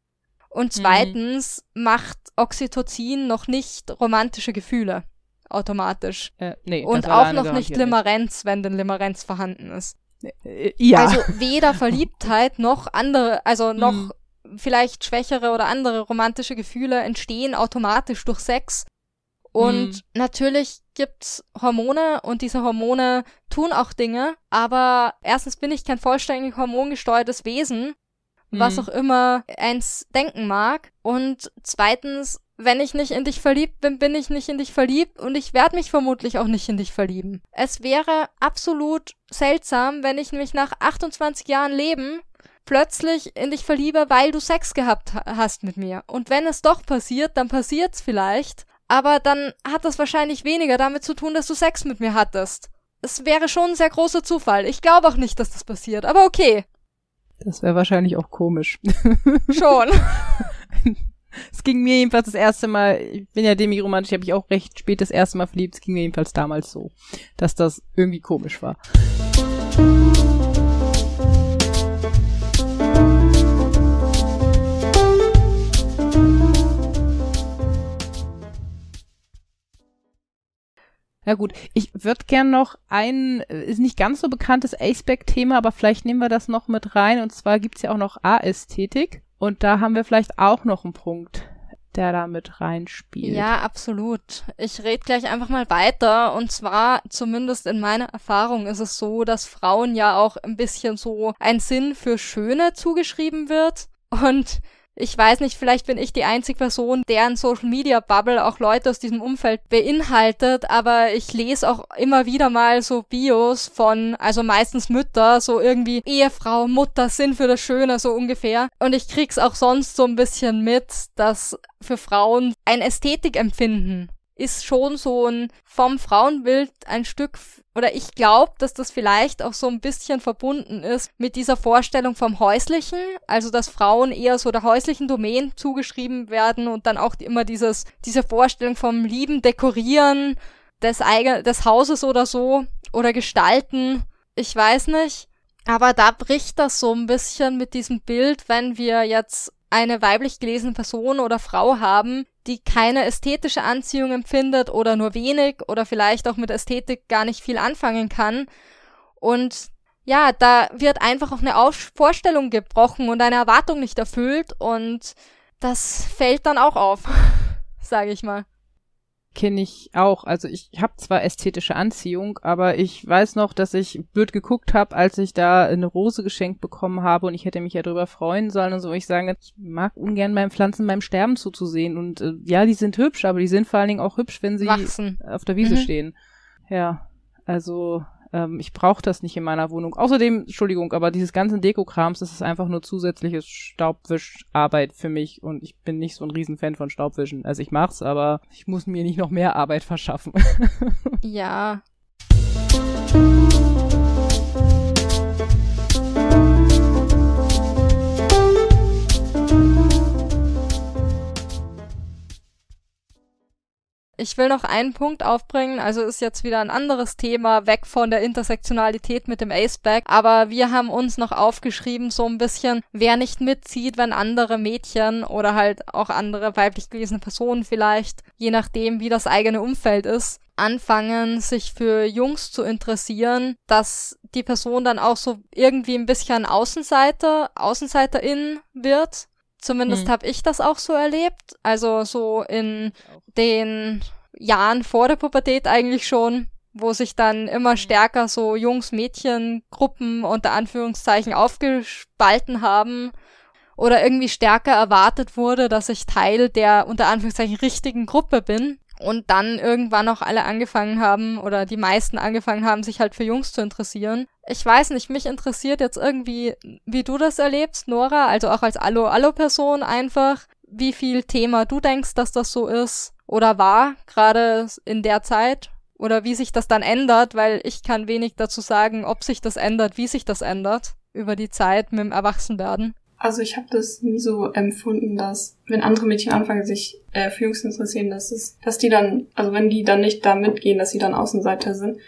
B: Und mhm. zweitens mhm. macht Oxytocin noch nicht romantische Gefühle automatisch. Äh, nee, und auch noch nicht Limerenz, wenn denn Limerenz vorhanden ist. Äh, äh, ja. Also weder Verliebtheit noch andere, also noch mhm. vielleicht schwächere oder andere romantische Gefühle entstehen automatisch durch Sex, und mhm. natürlich gibt's Hormone und diese Hormone tun auch Dinge, aber erstens bin ich kein vollständig hormongesteuertes Wesen, mhm. was auch immer eins denken mag. Und zweitens, wenn ich nicht in dich verliebt bin, bin ich nicht in dich verliebt und ich werde mich vermutlich auch nicht in dich verlieben. Es wäre absolut seltsam, wenn ich mich nach 28 Jahren Leben plötzlich in dich verliebe, weil du Sex gehabt hast mit mir. Und wenn es doch passiert, dann passiert's vielleicht aber dann hat das wahrscheinlich weniger damit zu tun, dass du Sex mit mir hattest. Es wäre schon ein sehr großer Zufall. Ich glaube auch nicht, dass das passiert, aber okay.
C: Das wäre wahrscheinlich auch komisch.
B: Schon. Es ging mir jedenfalls das erste Mal,
C: ich bin ja demiromantisch, habe ich auch recht spät das erste Mal verliebt, es ging mir jedenfalls damals so, dass das irgendwie komisch war. Ja gut, ich würde gern noch ein, äh, ist nicht ganz so bekanntes Aceback-Thema, aber vielleicht nehmen wir das noch mit rein. Und zwar gibt's ja auch noch A-Ästhetik. Und da haben wir vielleicht auch noch einen Punkt, der da mit reinspielt.
B: Ja, absolut. Ich rede gleich einfach mal weiter. Und zwar, zumindest in meiner Erfahrung, ist es so, dass Frauen ja auch ein bisschen so ein Sinn für Schöne zugeschrieben wird. Und ich weiß nicht, vielleicht bin ich die einzige Person, deren Social Media Bubble auch Leute aus diesem Umfeld beinhaltet, aber ich lese auch immer wieder mal so Bios von, also meistens Mütter, so irgendwie Ehefrau, Mutter, Sinn für das Schöne, so ungefähr. Und ich krieg's auch sonst so ein bisschen mit, dass für Frauen ein Ästhetikempfinden ist schon so ein vom Frauenbild ein Stück oder ich glaube, dass das vielleicht auch so ein bisschen verbunden ist mit dieser Vorstellung vom häuslichen, also dass Frauen eher so der häuslichen Domäne zugeschrieben werden und dann auch immer dieses diese Vorstellung vom lieben dekorieren des eigen des Hauses oder so oder gestalten, ich weiß nicht, aber da bricht das so ein bisschen mit diesem Bild, wenn wir jetzt eine weiblich gelesene Person oder Frau haben, die keine ästhetische Anziehung empfindet oder nur wenig oder vielleicht auch mit Ästhetik gar nicht viel anfangen kann. Und ja, da wird einfach auch eine Auf Vorstellung gebrochen und eine Erwartung nicht erfüllt und das fällt dann auch auf, sage ich mal
C: kenne ich auch. Also ich habe zwar ästhetische Anziehung, aber ich weiß noch, dass ich blöd geguckt habe, als ich da eine Rose geschenkt bekommen habe und ich hätte mich ja drüber freuen sollen und so. Ich sage, ich mag ungern meinen Pflanzen beim Sterben zuzusehen und äh, ja, die sind hübsch, aber die sind vor allen Dingen auch hübsch, wenn sie Wachsen. auf der Wiese mhm. stehen. Ja, also ähm, ich brauche das nicht in meiner Wohnung. Außerdem, Entschuldigung, aber dieses ganzen Deko-Krams, das ist einfach nur zusätzliche Staubwischarbeit für mich und ich bin nicht so ein Riesenfan von Staubwischen. Also ich mach's, aber ich muss mir nicht noch mehr Arbeit verschaffen.
B: ja. Ich will noch einen Punkt aufbringen, also ist jetzt wieder ein anderes Thema, weg von der Intersektionalität mit dem Aceback, aber wir haben uns noch aufgeschrieben, so ein bisschen, wer nicht mitzieht, wenn andere Mädchen oder halt auch andere weiblich gelesene Personen vielleicht, je nachdem, wie das eigene Umfeld ist, anfangen, sich für Jungs zu interessieren, dass die Person dann auch so irgendwie ein bisschen Außenseiter, Außenseiterin wird, Zumindest hm. habe ich das auch so erlebt. Also so in den Jahren vor der Pubertät eigentlich schon, wo sich dann immer hm. stärker so Jungs-Mädchen-Gruppen unter Anführungszeichen aufgespalten haben oder irgendwie stärker erwartet wurde, dass ich Teil der unter Anführungszeichen richtigen Gruppe bin und dann irgendwann auch alle angefangen haben oder die meisten angefangen haben, sich halt für Jungs zu interessieren. Ich weiß nicht, mich interessiert jetzt irgendwie, wie du das erlebst, Nora, also auch als Allo-Allo-Person einfach, wie viel Thema du denkst, dass das so ist oder war, gerade in der Zeit oder wie sich das dann ändert, weil ich kann wenig dazu sagen, ob sich das ändert, wie sich das ändert über die Zeit mit dem Erwachsenwerden.
A: Also ich habe das nie so empfunden, dass wenn andere Mädchen anfangen, sich äh, für Jungs zu interessieren, dass es, dass die dann, also wenn die dann nicht da mitgehen, dass sie dann Außenseiter sind.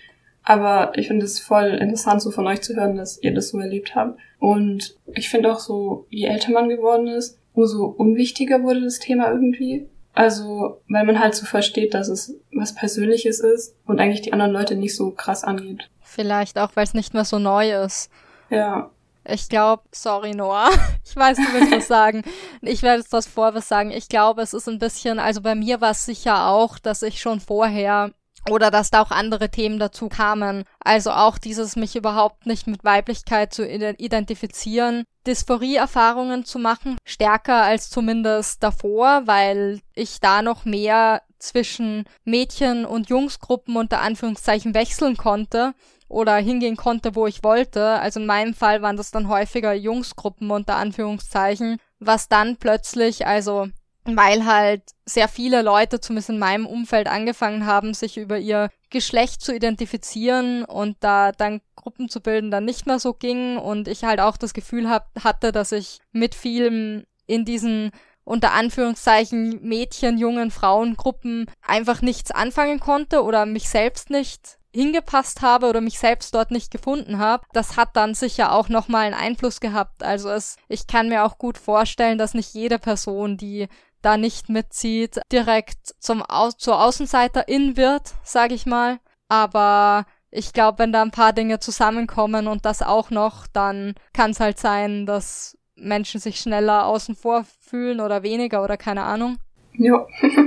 A: Aber ich finde es voll interessant, so von euch zu hören, dass ihr das so erlebt habt. Und ich finde auch so, je älter man geworden ist, umso unwichtiger wurde das Thema irgendwie. Also, weil man halt so versteht, dass es was Persönliches ist und eigentlich die anderen Leute nicht so krass angeht.
B: Vielleicht auch, weil es nicht mehr so neu ist. Ja. Ich glaube, sorry Noah, ich weiß, du willst was sagen. Ich werde jetzt das vor was sagen. Ich glaube, es ist ein bisschen, also bei mir war es sicher auch, dass ich schon vorher oder dass da auch andere Themen dazu kamen. Also auch dieses mich überhaupt nicht mit Weiblichkeit zu identifizieren, Dysphorie-Erfahrungen zu machen, stärker als zumindest davor, weil ich da noch mehr zwischen Mädchen und Jungsgruppen unter Anführungszeichen wechseln konnte oder hingehen konnte, wo ich wollte. Also in meinem Fall waren das dann häufiger Jungsgruppen unter Anführungszeichen, was dann plötzlich, also weil halt sehr viele Leute, zumindest in meinem Umfeld, angefangen haben, sich über ihr Geschlecht zu identifizieren und da dann Gruppen zu bilden dann nicht mehr so ging und ich halt auch das Gefühl hab, hatte, dass ich mit vielem in diesen unter Anführungszeichen Mädchen, jungen Frauengruppen einfach nichts anfangen konnte oder mich selbst nicht hingepasst habe oder mich selbst dort nicht gefunden habe, das hat dann sicher auch nochmal einen Einfluss gehabt. Also es, ich kann mir auch gut vorstellen, dass nicht jede Person, die da nicht mitzieht, direkt zum Au zur Außenseiterin wird, sage ich mal. Aber ich glaube, wenn da ein paar Dinge zusammenkommen und das auch noch, dann kann es halt sein, dass Menschen sich schneller außen vor fühlen oder weniger oder keine Ahnung.
C: Ja.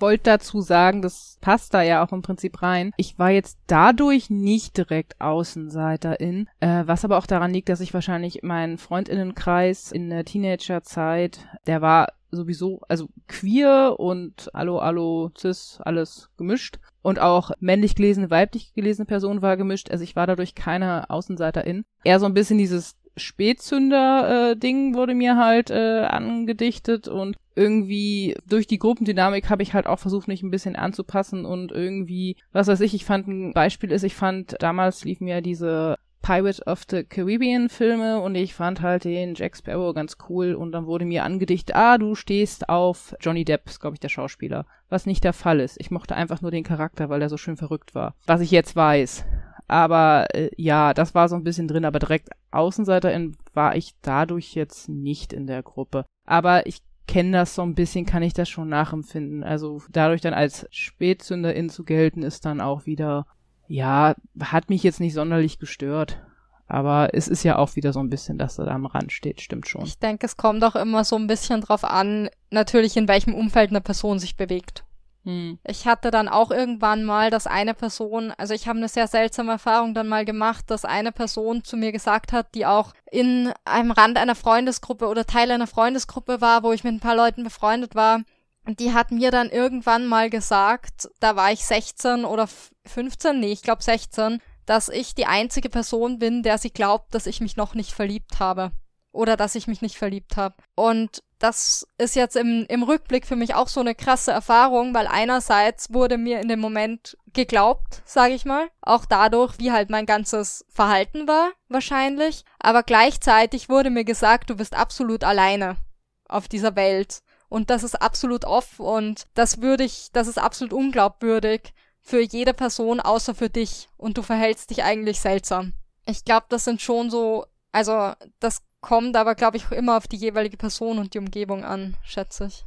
C: wollte dazu sagen, das passt da ja auch im Prinzip rein. Ich war jetzt dadurch nicht direkt Außenseiterin, äh, was aber auch daran liegt, dass ich wahrscheinlich meinen Freundinnenkreis in der Teenagerzeit, der war sowieso, also queer und allo, allo, cis, alles gemischt. Und auch männlich gelesene, weiblich gelesene Person war gemischt. Also ich war dadurch keine Außenseiterin. Eher so ein bisschen dieses Spätzünder-Ding äh, wurde mir halt äh, angedichtet und irgendwie durch die Gruppendynamik habe ich halt auch versucht, mich ein bisschen anzupassen und irgendwie, was weiß ich, ich fand ein Beispiel ist, ich fand, damals liefen ja diese Pirate of the Caribbean Filme und ich fand halt den Jack Sparrow ganz cool und dann wurde mir angedicht, ah, du stehst auf Johnny Depp, ist glaube ich der Schauspieler, was nicht der Fall ist. Ich mochte einfach nur den Charakter, weil er so schön verrückt war, was ich jetzt weiß. Aber äh, ja, das war so ein bisschen drin, aber direkt Außenseiterin war ich dadurch jetzt nicht in der Gruppe. Aber ich kenne das so ein bisschen, kann ich das schon nachempfinden. Also dadurch dann als Spätzünderin zu gelten, ist dann auch wieder, ja, hat mich jetzt nicht sonderlich gestört. Aber es ist ja auch wieder so ein bisschen, dass er da am Rand steht, stimmt schon. Ich
B: denke, es kommt auch immer so ein bisschen drauf an, natürlich in welchem Umfeld eine Person sich bewegt. Hm. Ich hatte dann auch irgendwann mal, dass eine Person, also ich habe eine sehr seltsame Erfahrung dann mal gemacht, dass eine Person zu mir gesagt hat, die auch in einem Rand einer Freundesgruppe oder Teil einer Freundesgruppe war, wo ich mit ein paar Leuten befreundet war, die hat mir dann irgendwann mal gesagt, da war ich 16 oder 15, nee, ich glaube 16, dass ich die einzige Person bin, der sie glaubt, dass ich mich noch nicht verliebt habe. Oder dass ich mich nicht verliebt habe. Und das ist jetzt im, im Rückblick für mich auch so eine krasse Erfahrung, weil einerseits wurde mir in dem Moment geglaubt, sage ich mal, auch dadurch, wie halt mein ganzes Verhalten war, wahrscheinlich, aber gleichzeitig wurde mir gesagt, du bist absolut alleine auf dieser Welt und das ist absolut off und das würde ich, das ist absolut unglaubwürdig für jede Person außer für dich und du verhältst dich eigentlich seltsam. Ich glaube, das sind schon so, also das Kommt aber, glaube ich, immer auf die jeweilige Person und die Umgebung an, schätze ich.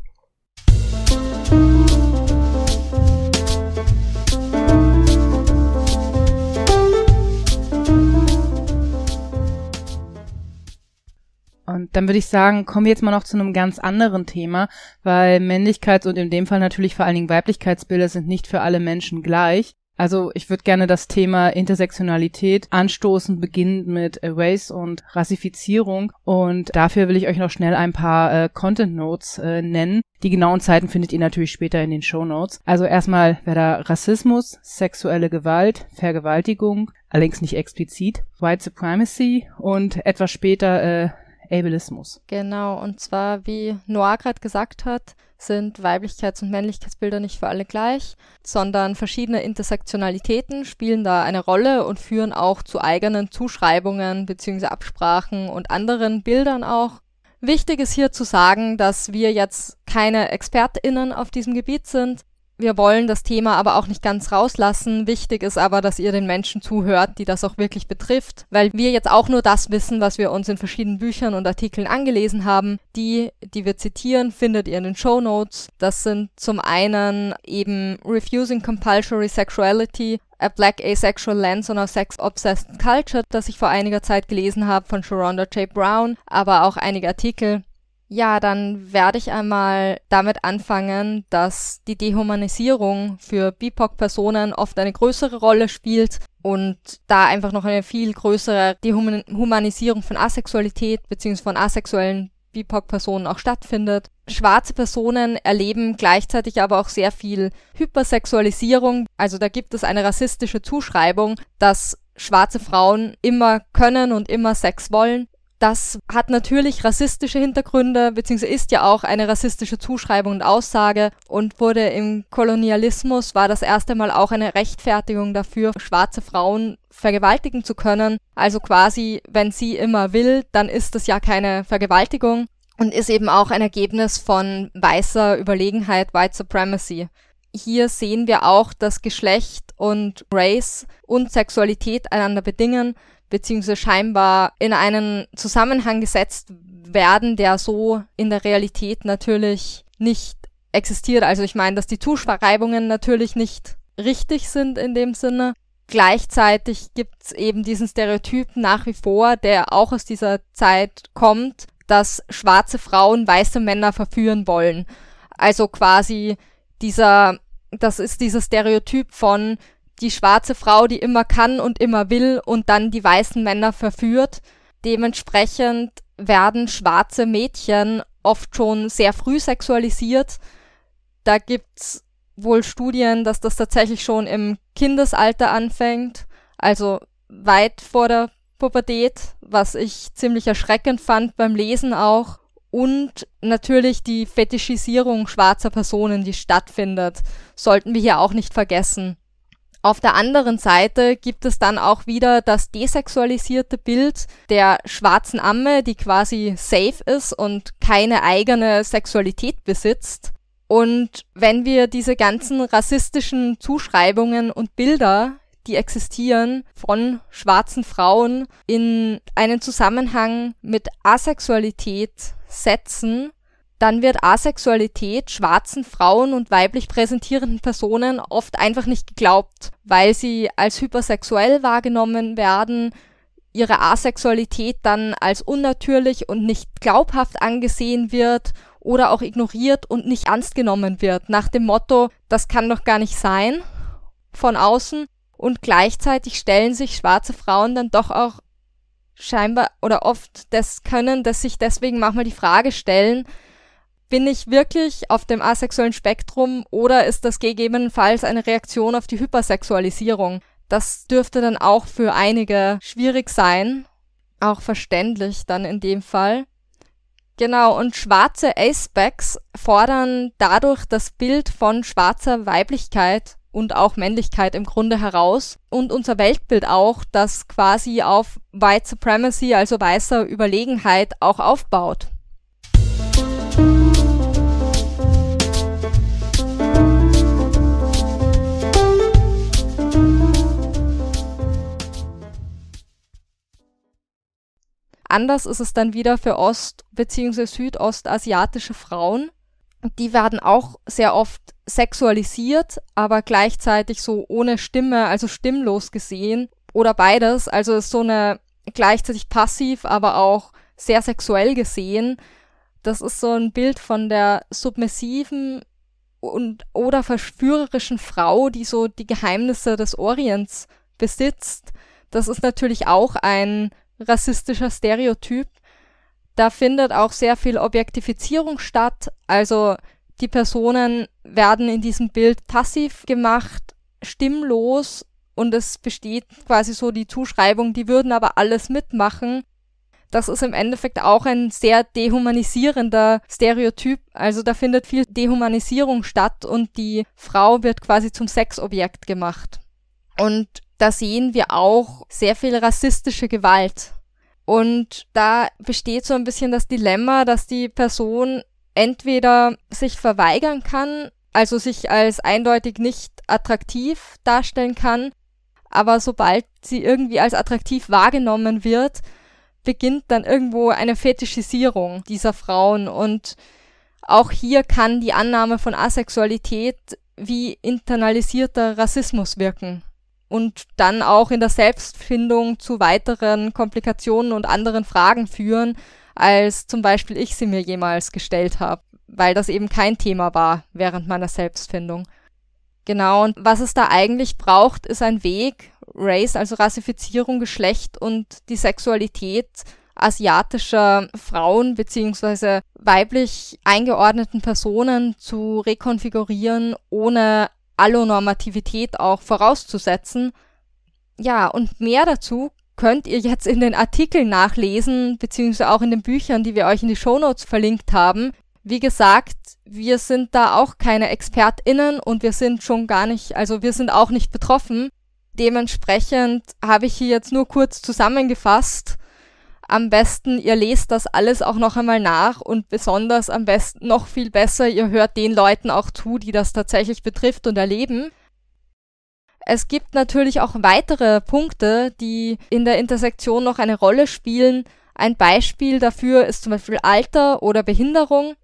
C: Und dann würde ich sagen, kommen wir jetzt mal noch zu einem ganz anderen Thema, weil Männlichkeits- und in dem Fall natürlich vor allen Dingen Weiblichkeitsbilder sind nicht für alle Menschen gleich. Also ich würde gerne das Thema Intersektionalität anstoßen, beginnend mit Race und Rassifizierung. Und dafür will ich euch noch schnell ein paar äh, Content Notes äh, nennen. Die genauen Zeiten findet ihr natürlich später in den Show Notes. Also erstmal wäre da Rassismus, sexuelle Gewalt, Vergewaltigung, allerdings nicht explizit, White Supremacy und etwas später äh, Ableismus.
B: Genau, und zwar, wie Noir gerade gesagt hat, sind Weiblichkeits- und Männlichkeitsbilder nicht für alle gleich, sondern verschiedene Intersektionalitäten spielen da eine Rolle und führen auch zu eigenen Zuschreibungen bzw. Absprachen und anderen Bildern auch. Wichtig ist hier zu sagen, dass wir jetzt keine ExpertInnen auf diesem Gebiet sind, wir wollen das Thema aber auch nicht ganz rauslassen. Wichtig ist aber, dass ihr den Menschen zuhört, die das auch wirklich betrifft, weil wir jetzt auch nur das wissen, was wir uns in verschiedenen Büchern und Artikeln angelesen haben. Die, die wir zitieren, findet ihr in den Show Notes. Das sind zum einen eben Refusing Compulsory Sexuality, A Black Asexual Lens on a Sex Obsessed Culture, das ich vor einiger Zeit gelesen habe von Sharonda J. Brown, aber auch einige Artikel ja, dann werde ich einmal damit anfangen, dass die Dehumanisierung für BIPOC-Personen oft eine größere Rolle spielt und da einfach noch eine viel größere Dehumanisierung von Asexualität bzw. von asexuellen BIPOC-Personen auch stattfindet. Schwarze Personen erleben gleichzeitig aber auch sehr viel Hypersexualisierung. Also da gibt es eine rassistische Zuschreibung, dass schwarze Frauen immer können und immer Sex wollen das hat natürlich rassistische Hintergründe, beziehungsweise ist ja auch eine rassistische Zuschreibung und Aussage und wurde im Kolonialismus, war das erste Mal auch eine Rechtfertigung dafür, schwarze Frauen vergewaltigen zu können. Also quasi, wenn sie immer will, dann ist das ja keine Vergewaltigung und ist eben auch ein Ergebnis von weißer Überlegenheit, White Supremacy. Hier sehen wir auch, dass Geschlecht und Race und Sexualität einander bedingen beziehungsweise scheinbar in einen Zusammenhang gesetzt werden, der so in der Realität natürlich nicht existiert. Also ich meine, dass die Zuschreibungen natürlich nicht richtig sind in dem Sinne. Gleichzeitig gibt's eben diesen Stereotyp nach wie vor, der auch aus dieser Zeit kommt, dass schwarze Frauen weiße Männer verführen wollen. Also quasi dieser, das ist dieses Stereotyp von die schwarze Frau, die immer kann und immer will und dann die weißen Männer verführt. Dementsprechend werden schwarze Mädchen oft schon sehr früh sexualisiert. Da gibt's wohl Studien, dass das tatsächlich schon im Kindesalter anfängt, also weit vor der Pubertät, was ich ziemlich erschreckend fand beim Lesen auch. Und natürlich die Fetischisierung schwarzer Personen, die stattfindet, sollten wir hier auch nicht vergessen. Auf der anderen Seite gibt es dann auch wieder das desexualisierte Bild der schwarzen Amme, die quasi safe ist und keine eigene Sexualität besitzt. Und wenn wir diese ganzen rassistischen Zuschreibungen und Bilder, die existieren von schwarzen Frauen in einen Zusammenhang mit Asexualität setzen, dann wird Asexualität schwarzen Frauen und weiblich präsentierenden Personen oft einfach nicht geglaubt, weil sie als hypersexuell wahrgenommen werden, ihre Asexualität dann als unnatürlich und nicht glaubhaft angesehen wird oder auch ignoriert und nicht ernst genommen wird, nach dem Motto, das kann doch gar nicht sein von außen und gleichzeitig stellen sich schwarze Frauen dann doch auch scheinbar oder oft das können, dass sich deswegen manchmal die Frage stellen, bin ich wirklich auf dem asexuellen Spektrum oder ist das gegebenenfalls eine Reaktion auf die Hypersexualisierung? Das dürfte dann auch für einige schwierig sein, auch verständlich dann in dem Fall. Genau, und schwarze Acebacks fordern dadurch das Bild von schwarzer Weiblichkeit und auch Männlichkeit im Grunde heraus und unser Weltbild auch, das quasi auf White Supremacy, also weißer Überlegenheit, auch aufbaut. Anders ist es dann wieder für ost- bzw. südostasiatische Frauen. Die werden auch sehr oft sexualisiert, aber gleichzeitig so ohne Stimme, also stimmlos gesehen. Oder beides, also ist so eine gleichzeitig passiv, aber auch sehr sexuell gesehen. Das ist so ein Bild von der submissiven und oder verführerischen Frau, die so die Geheimnisse des Orients besitzt. Das ist natürlich auch ein rassistischer Stereotyp. Da findet auch sehr viel Objektifizierung statt. Also die Personen werden in diesem Bild passiv gemacht, stimmlos und es besteht quasi so die Zuschreibung, die würden aber alles mitmachen. Das ist im Endeffekt auch ein sehr dehumanisierender Stereotyp. Also da findet viel Dehumanisierung statt und die Frau wird quasi zum Sexobjekt gemacht. Und da sehen wir auch sehr viel rassistische Gewalt. Und da besteht so ein bisschen das Dilemma, dass die Person entweder sich verweigern kann, also sich als eindeutig nicht attraktiv darstellen kann, aber sobald sie irgendwie als attraktiv wahrgenommen wird, beginnt dann irgendwo eine Fetischisierung dieser Frauen und auch hier kann die Annahme von Asexualität wie internalisierter Rassismus wirken und dann auch in der Selbstfindung zu weiteren Komplikationen und anderen Fragen führen, als zum Beispiel ich sie mir jemals gestellt habe, weil das eben kein Thema war während meiner Selbstfindung. Genau, und was es da eigentlich braucht, ist ein Weg, Race, also Rassifizierung, Geschlecht und die Sexualität asiatischer Frauen bzw. weiblich eingeordneten Personen zu rekonfigurieren, ohne Allonormativität auch vorauszusetzen. Ja, und mehr dazu könnt ihr jetzt in den Artikeln nachlesen, beziehungsweise auch in den Büchern, die wir euch in die Shownotes verlinkt haben. Wie gesagt, wir sind da auch keine ExpertInnen und wir sind schon gar nicht, also wir sind auch nicht betroffen. Dementsprechend habe ich hier jetzt nur kurz zusammengefasst, am besten, ihr lest das alles auch noch einmal nach und besonders am besten noch viel besser, ihr hört den Leuten auch zu, die das tatsächlich betrifft und erleben. Es gibt natürlich auch weitere Punkte, die in der Intersektion noch eine Rolle spielen. Ein Beispiel dafür ist zum Beispiel Alter oder Behinderung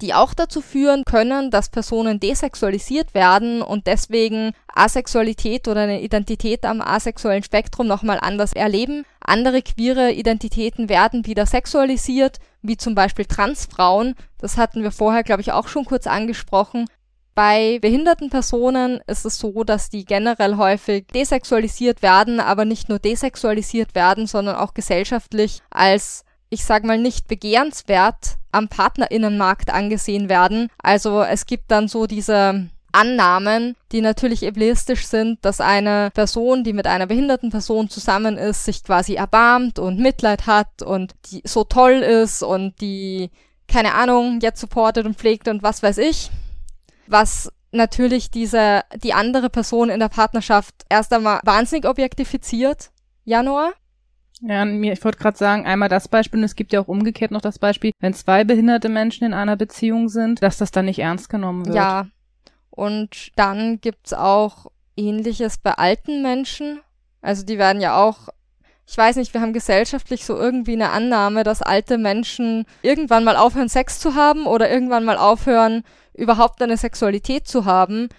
B: die auch dazu führen können, dass Personen desexualisiert werden und deswegen Asexualität oder eine Identität am asexuellen Spektrum nochmal anders erleben. Andere queere Identitäten werden wieder sexualisiert, wie zum Beispiel Transfrauen. Das hatten wir vorher, glaube ich, auch schon kurz angesprochen. Bei behinderten Personen ist es so, dass die generell häufig desexualisiert werden, aber nicht nur desexualisiert werden, sondern auch gesellschaftlich als ich sag mal, nicht begehrenswert am Partnerinnenmarkt angesehen werden. Also es gibt dann so diese Annahmen, die natürlich eblistisch sind, dass eine Person, die mit einer behinderten Person zusammen ist, sich quasi erbarmt und Mitleid hat und die so toll ist und die, keine Ahnung, jetzt supportet und pflegt und was weiß ich. Was natürlich diese, die andere Person in der Partnerschaft erst einmal wahnsinnig objektifiziert. Januar.
C: Ja, mir, ich wollte gerade sagen, einmal das Beispiel und es gibt ja auch umgekehrt noch das Beispiel, wenn zwei behinderte Menschen in einer Beziehung sind, dass das dann nicht ernst genommen wird. Ja.
B: Und dann gibt's auch ähnliches bei alten Menschen. Also die werden ja auch ich weiß nicht, wir haben gesellschaftlich so irgendwie eine Annahme, dass alte Menschen irgendwann mal aufhören, Sex zu haben oder irgendwann mal aufhören, überhaupt eine Sexualität zu haben,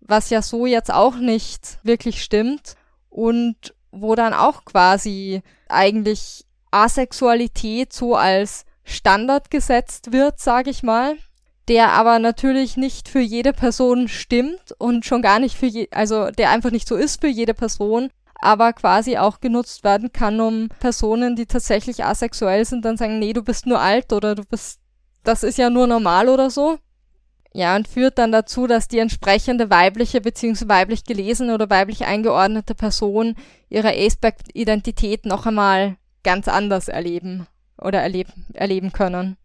B: was ja so jetzt auch nicht wirklich stimmt und wo dann auch quasi eigentlich Asexualität so als Standard gesetzt wird, sage ich mal, der aber natürlich nicht für jede Person stimmt und schon gar nicht für je also der einfach nicht so ist für jede Person, aber quasi auch genutzt werden kann, um Personen, die tatsächlich asexuell sind, dann sagen, nee, du bist nur alt oder du bist das ist ja nur normal oder so. Ja, und führt dann dazu, dass die entsprechende weibliche bzw. weiblich gelesene oder weiblich eingeordnete Person ihre Aspect-Identität noch einmal ganz anders erleben oder erleb erleben können.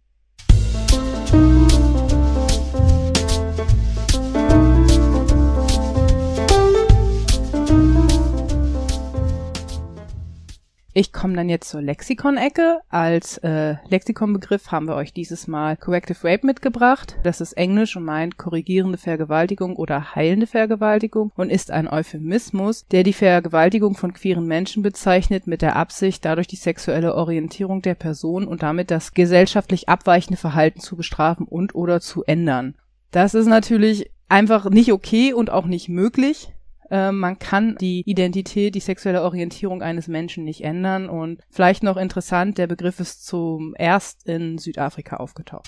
C: Ich komme dann jetzt zur Lexikon-Ecke. Als äh, Lexikonbegriff haben wir euch dieses Mal Corrective Rape mitgebracht. Das ist Englisch und meint korrigierende Vergewaltigung oder heilende Vergewaltigung und ist ein Euphemismus, der die Vergewaltigung von queeren Menschen bezeichnet, mit der Absicht, dadurch die sexuelle Orientierung der Person und damit das gesellschaftlich abweichende Verhalten zu bestrafen und oder zu ändern. Das ist natürlich einfach nicht okay und auch nicht möglich. Ähm, man kann die Identität, die sexuelle Orientierung eines Menschen nicht ändern. Und vielleicht noch interessant, der Begriff ist zum erst in Südafrika aufgetaucht.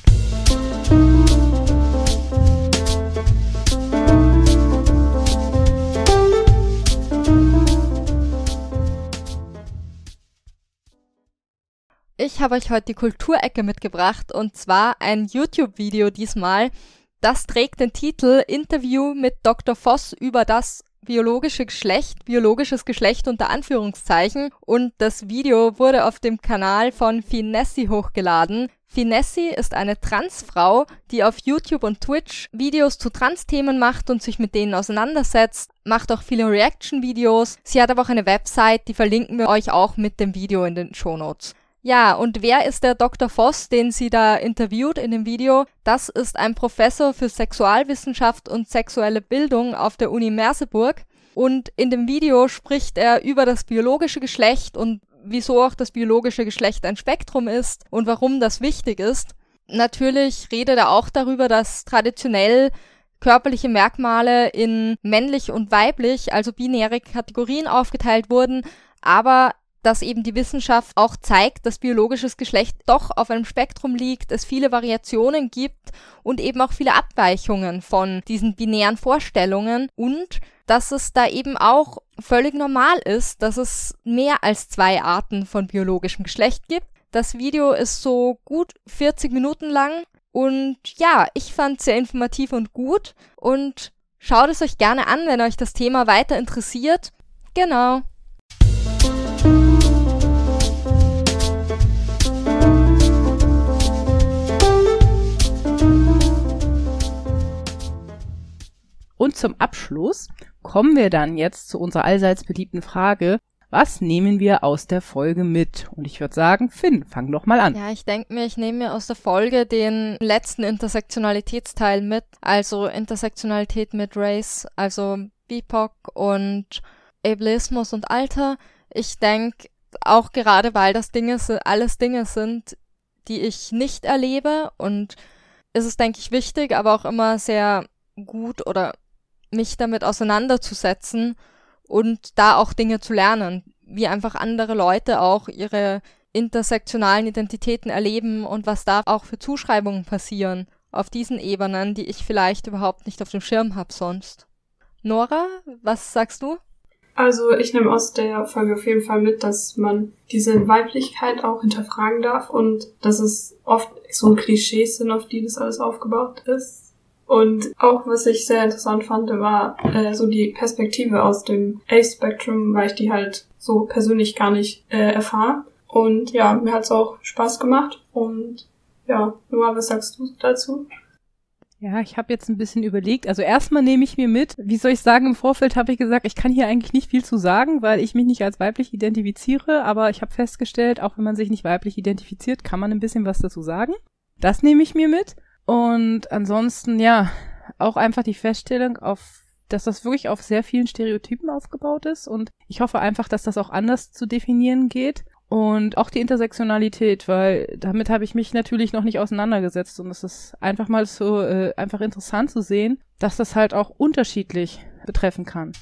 B: Ich habe euch heute die Kulturecke mitgebracht und zwar ein YouTube-Video diesmal. Das trägt den Titel Interview mit Dr. Voss über das biologische Geschlecht, biologisches Geschlecht unter Anführungszeichen und das Video wurde auf dem Kanal von Finessi hochgeladen. Finessi ist eine Transfrau, die auf YouTube und Twitch Videos zu Trans-Themen macht und sich mit denen auseinandersetzt, macht auch viele Reaction-Videos. Sie hat aber auch eine Website, die verlinken wir euch auch mit dem Video in den Shownotes. Ja, und wer ist der Dr. Voss, den sie da interviewt in dem Video? Das ist ein Professor für Sexualwissenschaft und sexuelle Bildung auf der Uni Merseburg. Und in dem Video spricht er über das biologische Geschlecht und wieso auch das biologische Geschlecht ein Spektrum ist und warum das wichtig ist. Natürlich redet er auch darüber, dass traditionell körperliche Merkmale in männlich und weiblich, also binäre Kategorien aufgeteilt wurden, aber dass eben die Wissenschaft auch zeigt, dass biologisches Geschlecht doch auf einem Spektrum liegt, es viele Variationen gibt und eben auch viele Abweichungen von diesen binären Vorstellungen und dass es da eben auch völlig normal ist, dass es mehr als zwei Arten von biologischem Geschlecht gibt. Das Video ist so gut 40 Minuten lang und ja, ich fand es sehr informativ und gut und schaut es euch gerne an, wenn euch das Thema weiter interessiert. Genau.
C: Und zum Abschluss kommen wir dann jetzt zu unserer allseits beliebten Frage, was nehmen wir aus der Folge mit? Und ich würde sagen, Finn, fang doch mal an. Ja,
B: ich denke mir, ich nehme mir aus der Folge den letzten Intersektionalitätsteil mit, also Intersektionalität mit Race, also BIPOC und Ableismus und Alter. Ich denke, auch gerade weil das Dinge sind, alles Dinge sind, die ich nicht erlebe und ist es, denke ich, wichtig, aber auch immer sehr gut oder mich damit auseinanderzusetzen und da auch Dinge zu lernen, wie einfach andere Leute auch ihre intersektionalen Identitäten erleben und was da auch für Zuschreibungen passieren auf diesen Ebenen, die ich vielleicht überhaupt nicht auf dem Schirm habe sonst. Nora, was sagst du? Also ich nehme aus der
A: Folge auf jeden Fall mit, dass man diese Weiblichkeit auch hinterfragen darf und dass es oft so ein Klischees sind, auf die das alles aufgebaut ist und auch was ich sehr interessant fand, war äh, so die Perspektive aus dem Age-Spectrum, weil ich die halt so persönlich gar nicht äh, erfahre. Und ja, mir hat's auch Spaß gemacht. Und ja, Noah, was sagst du dazu?
C: Ja, ich habe jetzt ein bisschen überlegt. Also erstmal nehme ich mir mit, wie soll ich sagen, im Vorfeld habe ich gesagt, ich kann hier eigentlich nicht viel zu sagen, weil ich mich nicht als weiblich identifiziere, aber ich habe festgestellt, auch wenn man sich nicht weiblich identifiziert, kann man ein bisschen was dazu sagen. Das nehme ich mir mit. Und ansonsten, ja, auch einfach die Feststellung auf dass das wirklich auf sehr vielen Stereotypen aufgebaut ist und ich hoffe einfach, dass das auch anders zu definieren geht und auch die Intersektionalität, weil damit habe ich mich natürlich noch nicht auseinandergesetzt und es ist einfach mal so äh, einfach interessant zu sehen, dass das halt auch unterschiedlich betreffen kann.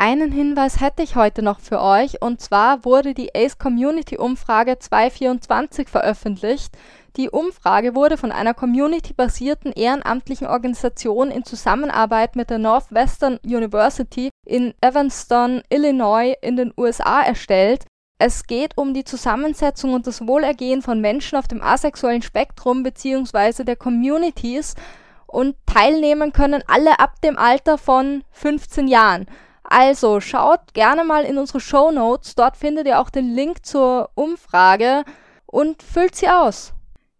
B: Einen Hinweis hätte ich heute noch für euch, und zwar wurde die Ace Community Umfrage 2024 veröffentlicht. Die Umfrage wurde von einer community-basierten ehrenamtlichen Organisation in Zusammenarbeit mit der Northwestern University in Evanston, Illinois in den USA erstellt. Es geht um die Zusammensetzung und das Wohlergehen von Menschen auf dem asexuellen Spektrum bzw. der Communities und teilnehmen können alle ab dem Alter von 15 Jahren. Also schaut gerne mal in unsere Show Notes. Dort findet ihr auch den Link zur Umfrage und füllt sie aus.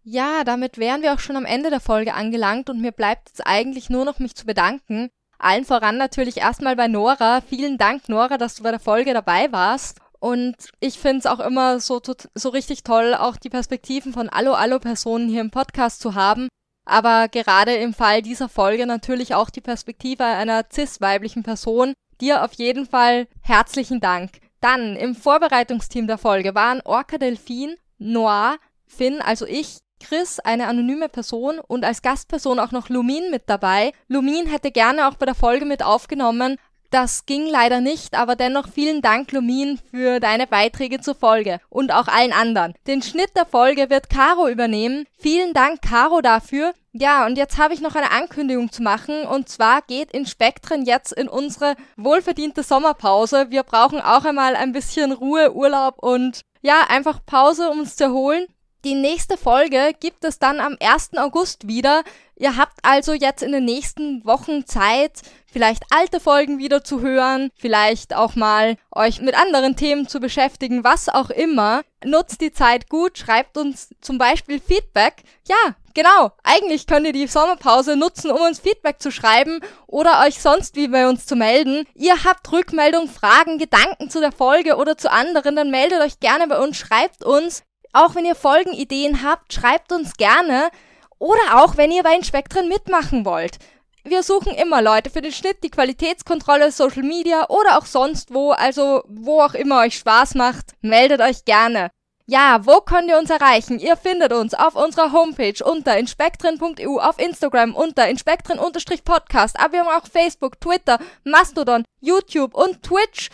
B: Ja, damit wären wir auch schon am Ende der Folge angelangt und mir bleibt jetzt eigentlich nur noch mich zu bedanken. Allen voran natürlich erstmal bei Nora. Vielen Dank, Nora, dass du bei der Folge dabei warst. Und ich finde es auch immer so, so richtig toll, auch die Perspektiven von Allo-Allo-Personen hier im Podcast zu haben. Aber gerade im Fall dieser Folge natürlich auch die Perspektive einer cis-weiblichen Person, Dir auf jeden Fall herzlichen Dank. Dann im Vorbereitungsteam der Folge waren Orca Delfin, Noir, Finn, also ich, Chris, eine anonyme Person und als Gastperson auch noch Lumin mit dabei. Lumin hätte gerne auch bei der Folge mit aufgenommen. Das ging leider nicht, aber dennoch vielen Dank, Lumin, für deine Beiträge zur Folge und auch allen anderen. Den Schnitt der Folge wird Caro übernehmen. Vielen Dank, Caro, dafür. Ja, und jetzt habe ich noch eine Ankündigung zu machen. Und zwar geht in Spektren jetzt in unsere wohlverdiente Sommerpause. Wir brauchen auch einmal ein bisschen Ruhe, Urlaub und ja, einfach Pause, um uns zu erholen. Die nächste Folge gibt es dann am 1. August wieder. Ihr habt also jetzt in den nächsten Wochen Zeit, vielleicht alte Folgen wieder zu hören, vielleicht auch mal euch mit anderen Themen zu beschäftigen, was auch immer. Nutzt die Zeit gut, schreibt uns zum Beispiel Feedback. Ja, genau. Eigentlich könnt ihr die Sommerpause nutzen, um uns Feedback zu schreiben oder euch sonst wie bei uns zu melden. Ihr habt Rückmeldung, Fragen, Gedanken zu der Folge oder zu anderen, dann meldet euch gerne bei uns, schreibt uns. Auch wenn ihr Folgenideen habt, schreibt uns gerne. Oder auch, wenn ihr bei den mitmachen wollt. Wir suchen immer Leute für den Schnitt, die Qualitätskontrolle, Social Media oder auch sonst wo, also wo auch immer euch Spaß macht, meldet euch gerne. Ja, wo könnt ihr uns erreichen? Ihr findet uns auf unserer Homepage unter inspektrin.eu, auf Instagram unter inspektrin-podcast, aber wir haben auch Facebook, Twitter, Mastodon, YouTube und Twitch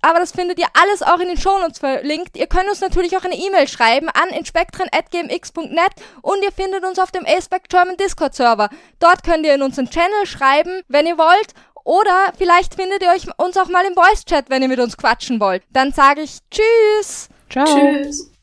B: aber das findet ihr alles auch in den Shownotes verlinkt. Ihr könnt uns natürlich auch eine E-Mail schreiben an inspektren.gmx.net und ihr findet uns auf dem ASPEC German Discord Server. Dort könnt ihr in unseren Channel schreiben, wenn ihr wollt. Oder vielleicht findet ihr euch uns auch mal im Voice Chat, wenn ihr mit uns quatschen wollt. Dann sage ich Tschüss. Ciao. Tschüss.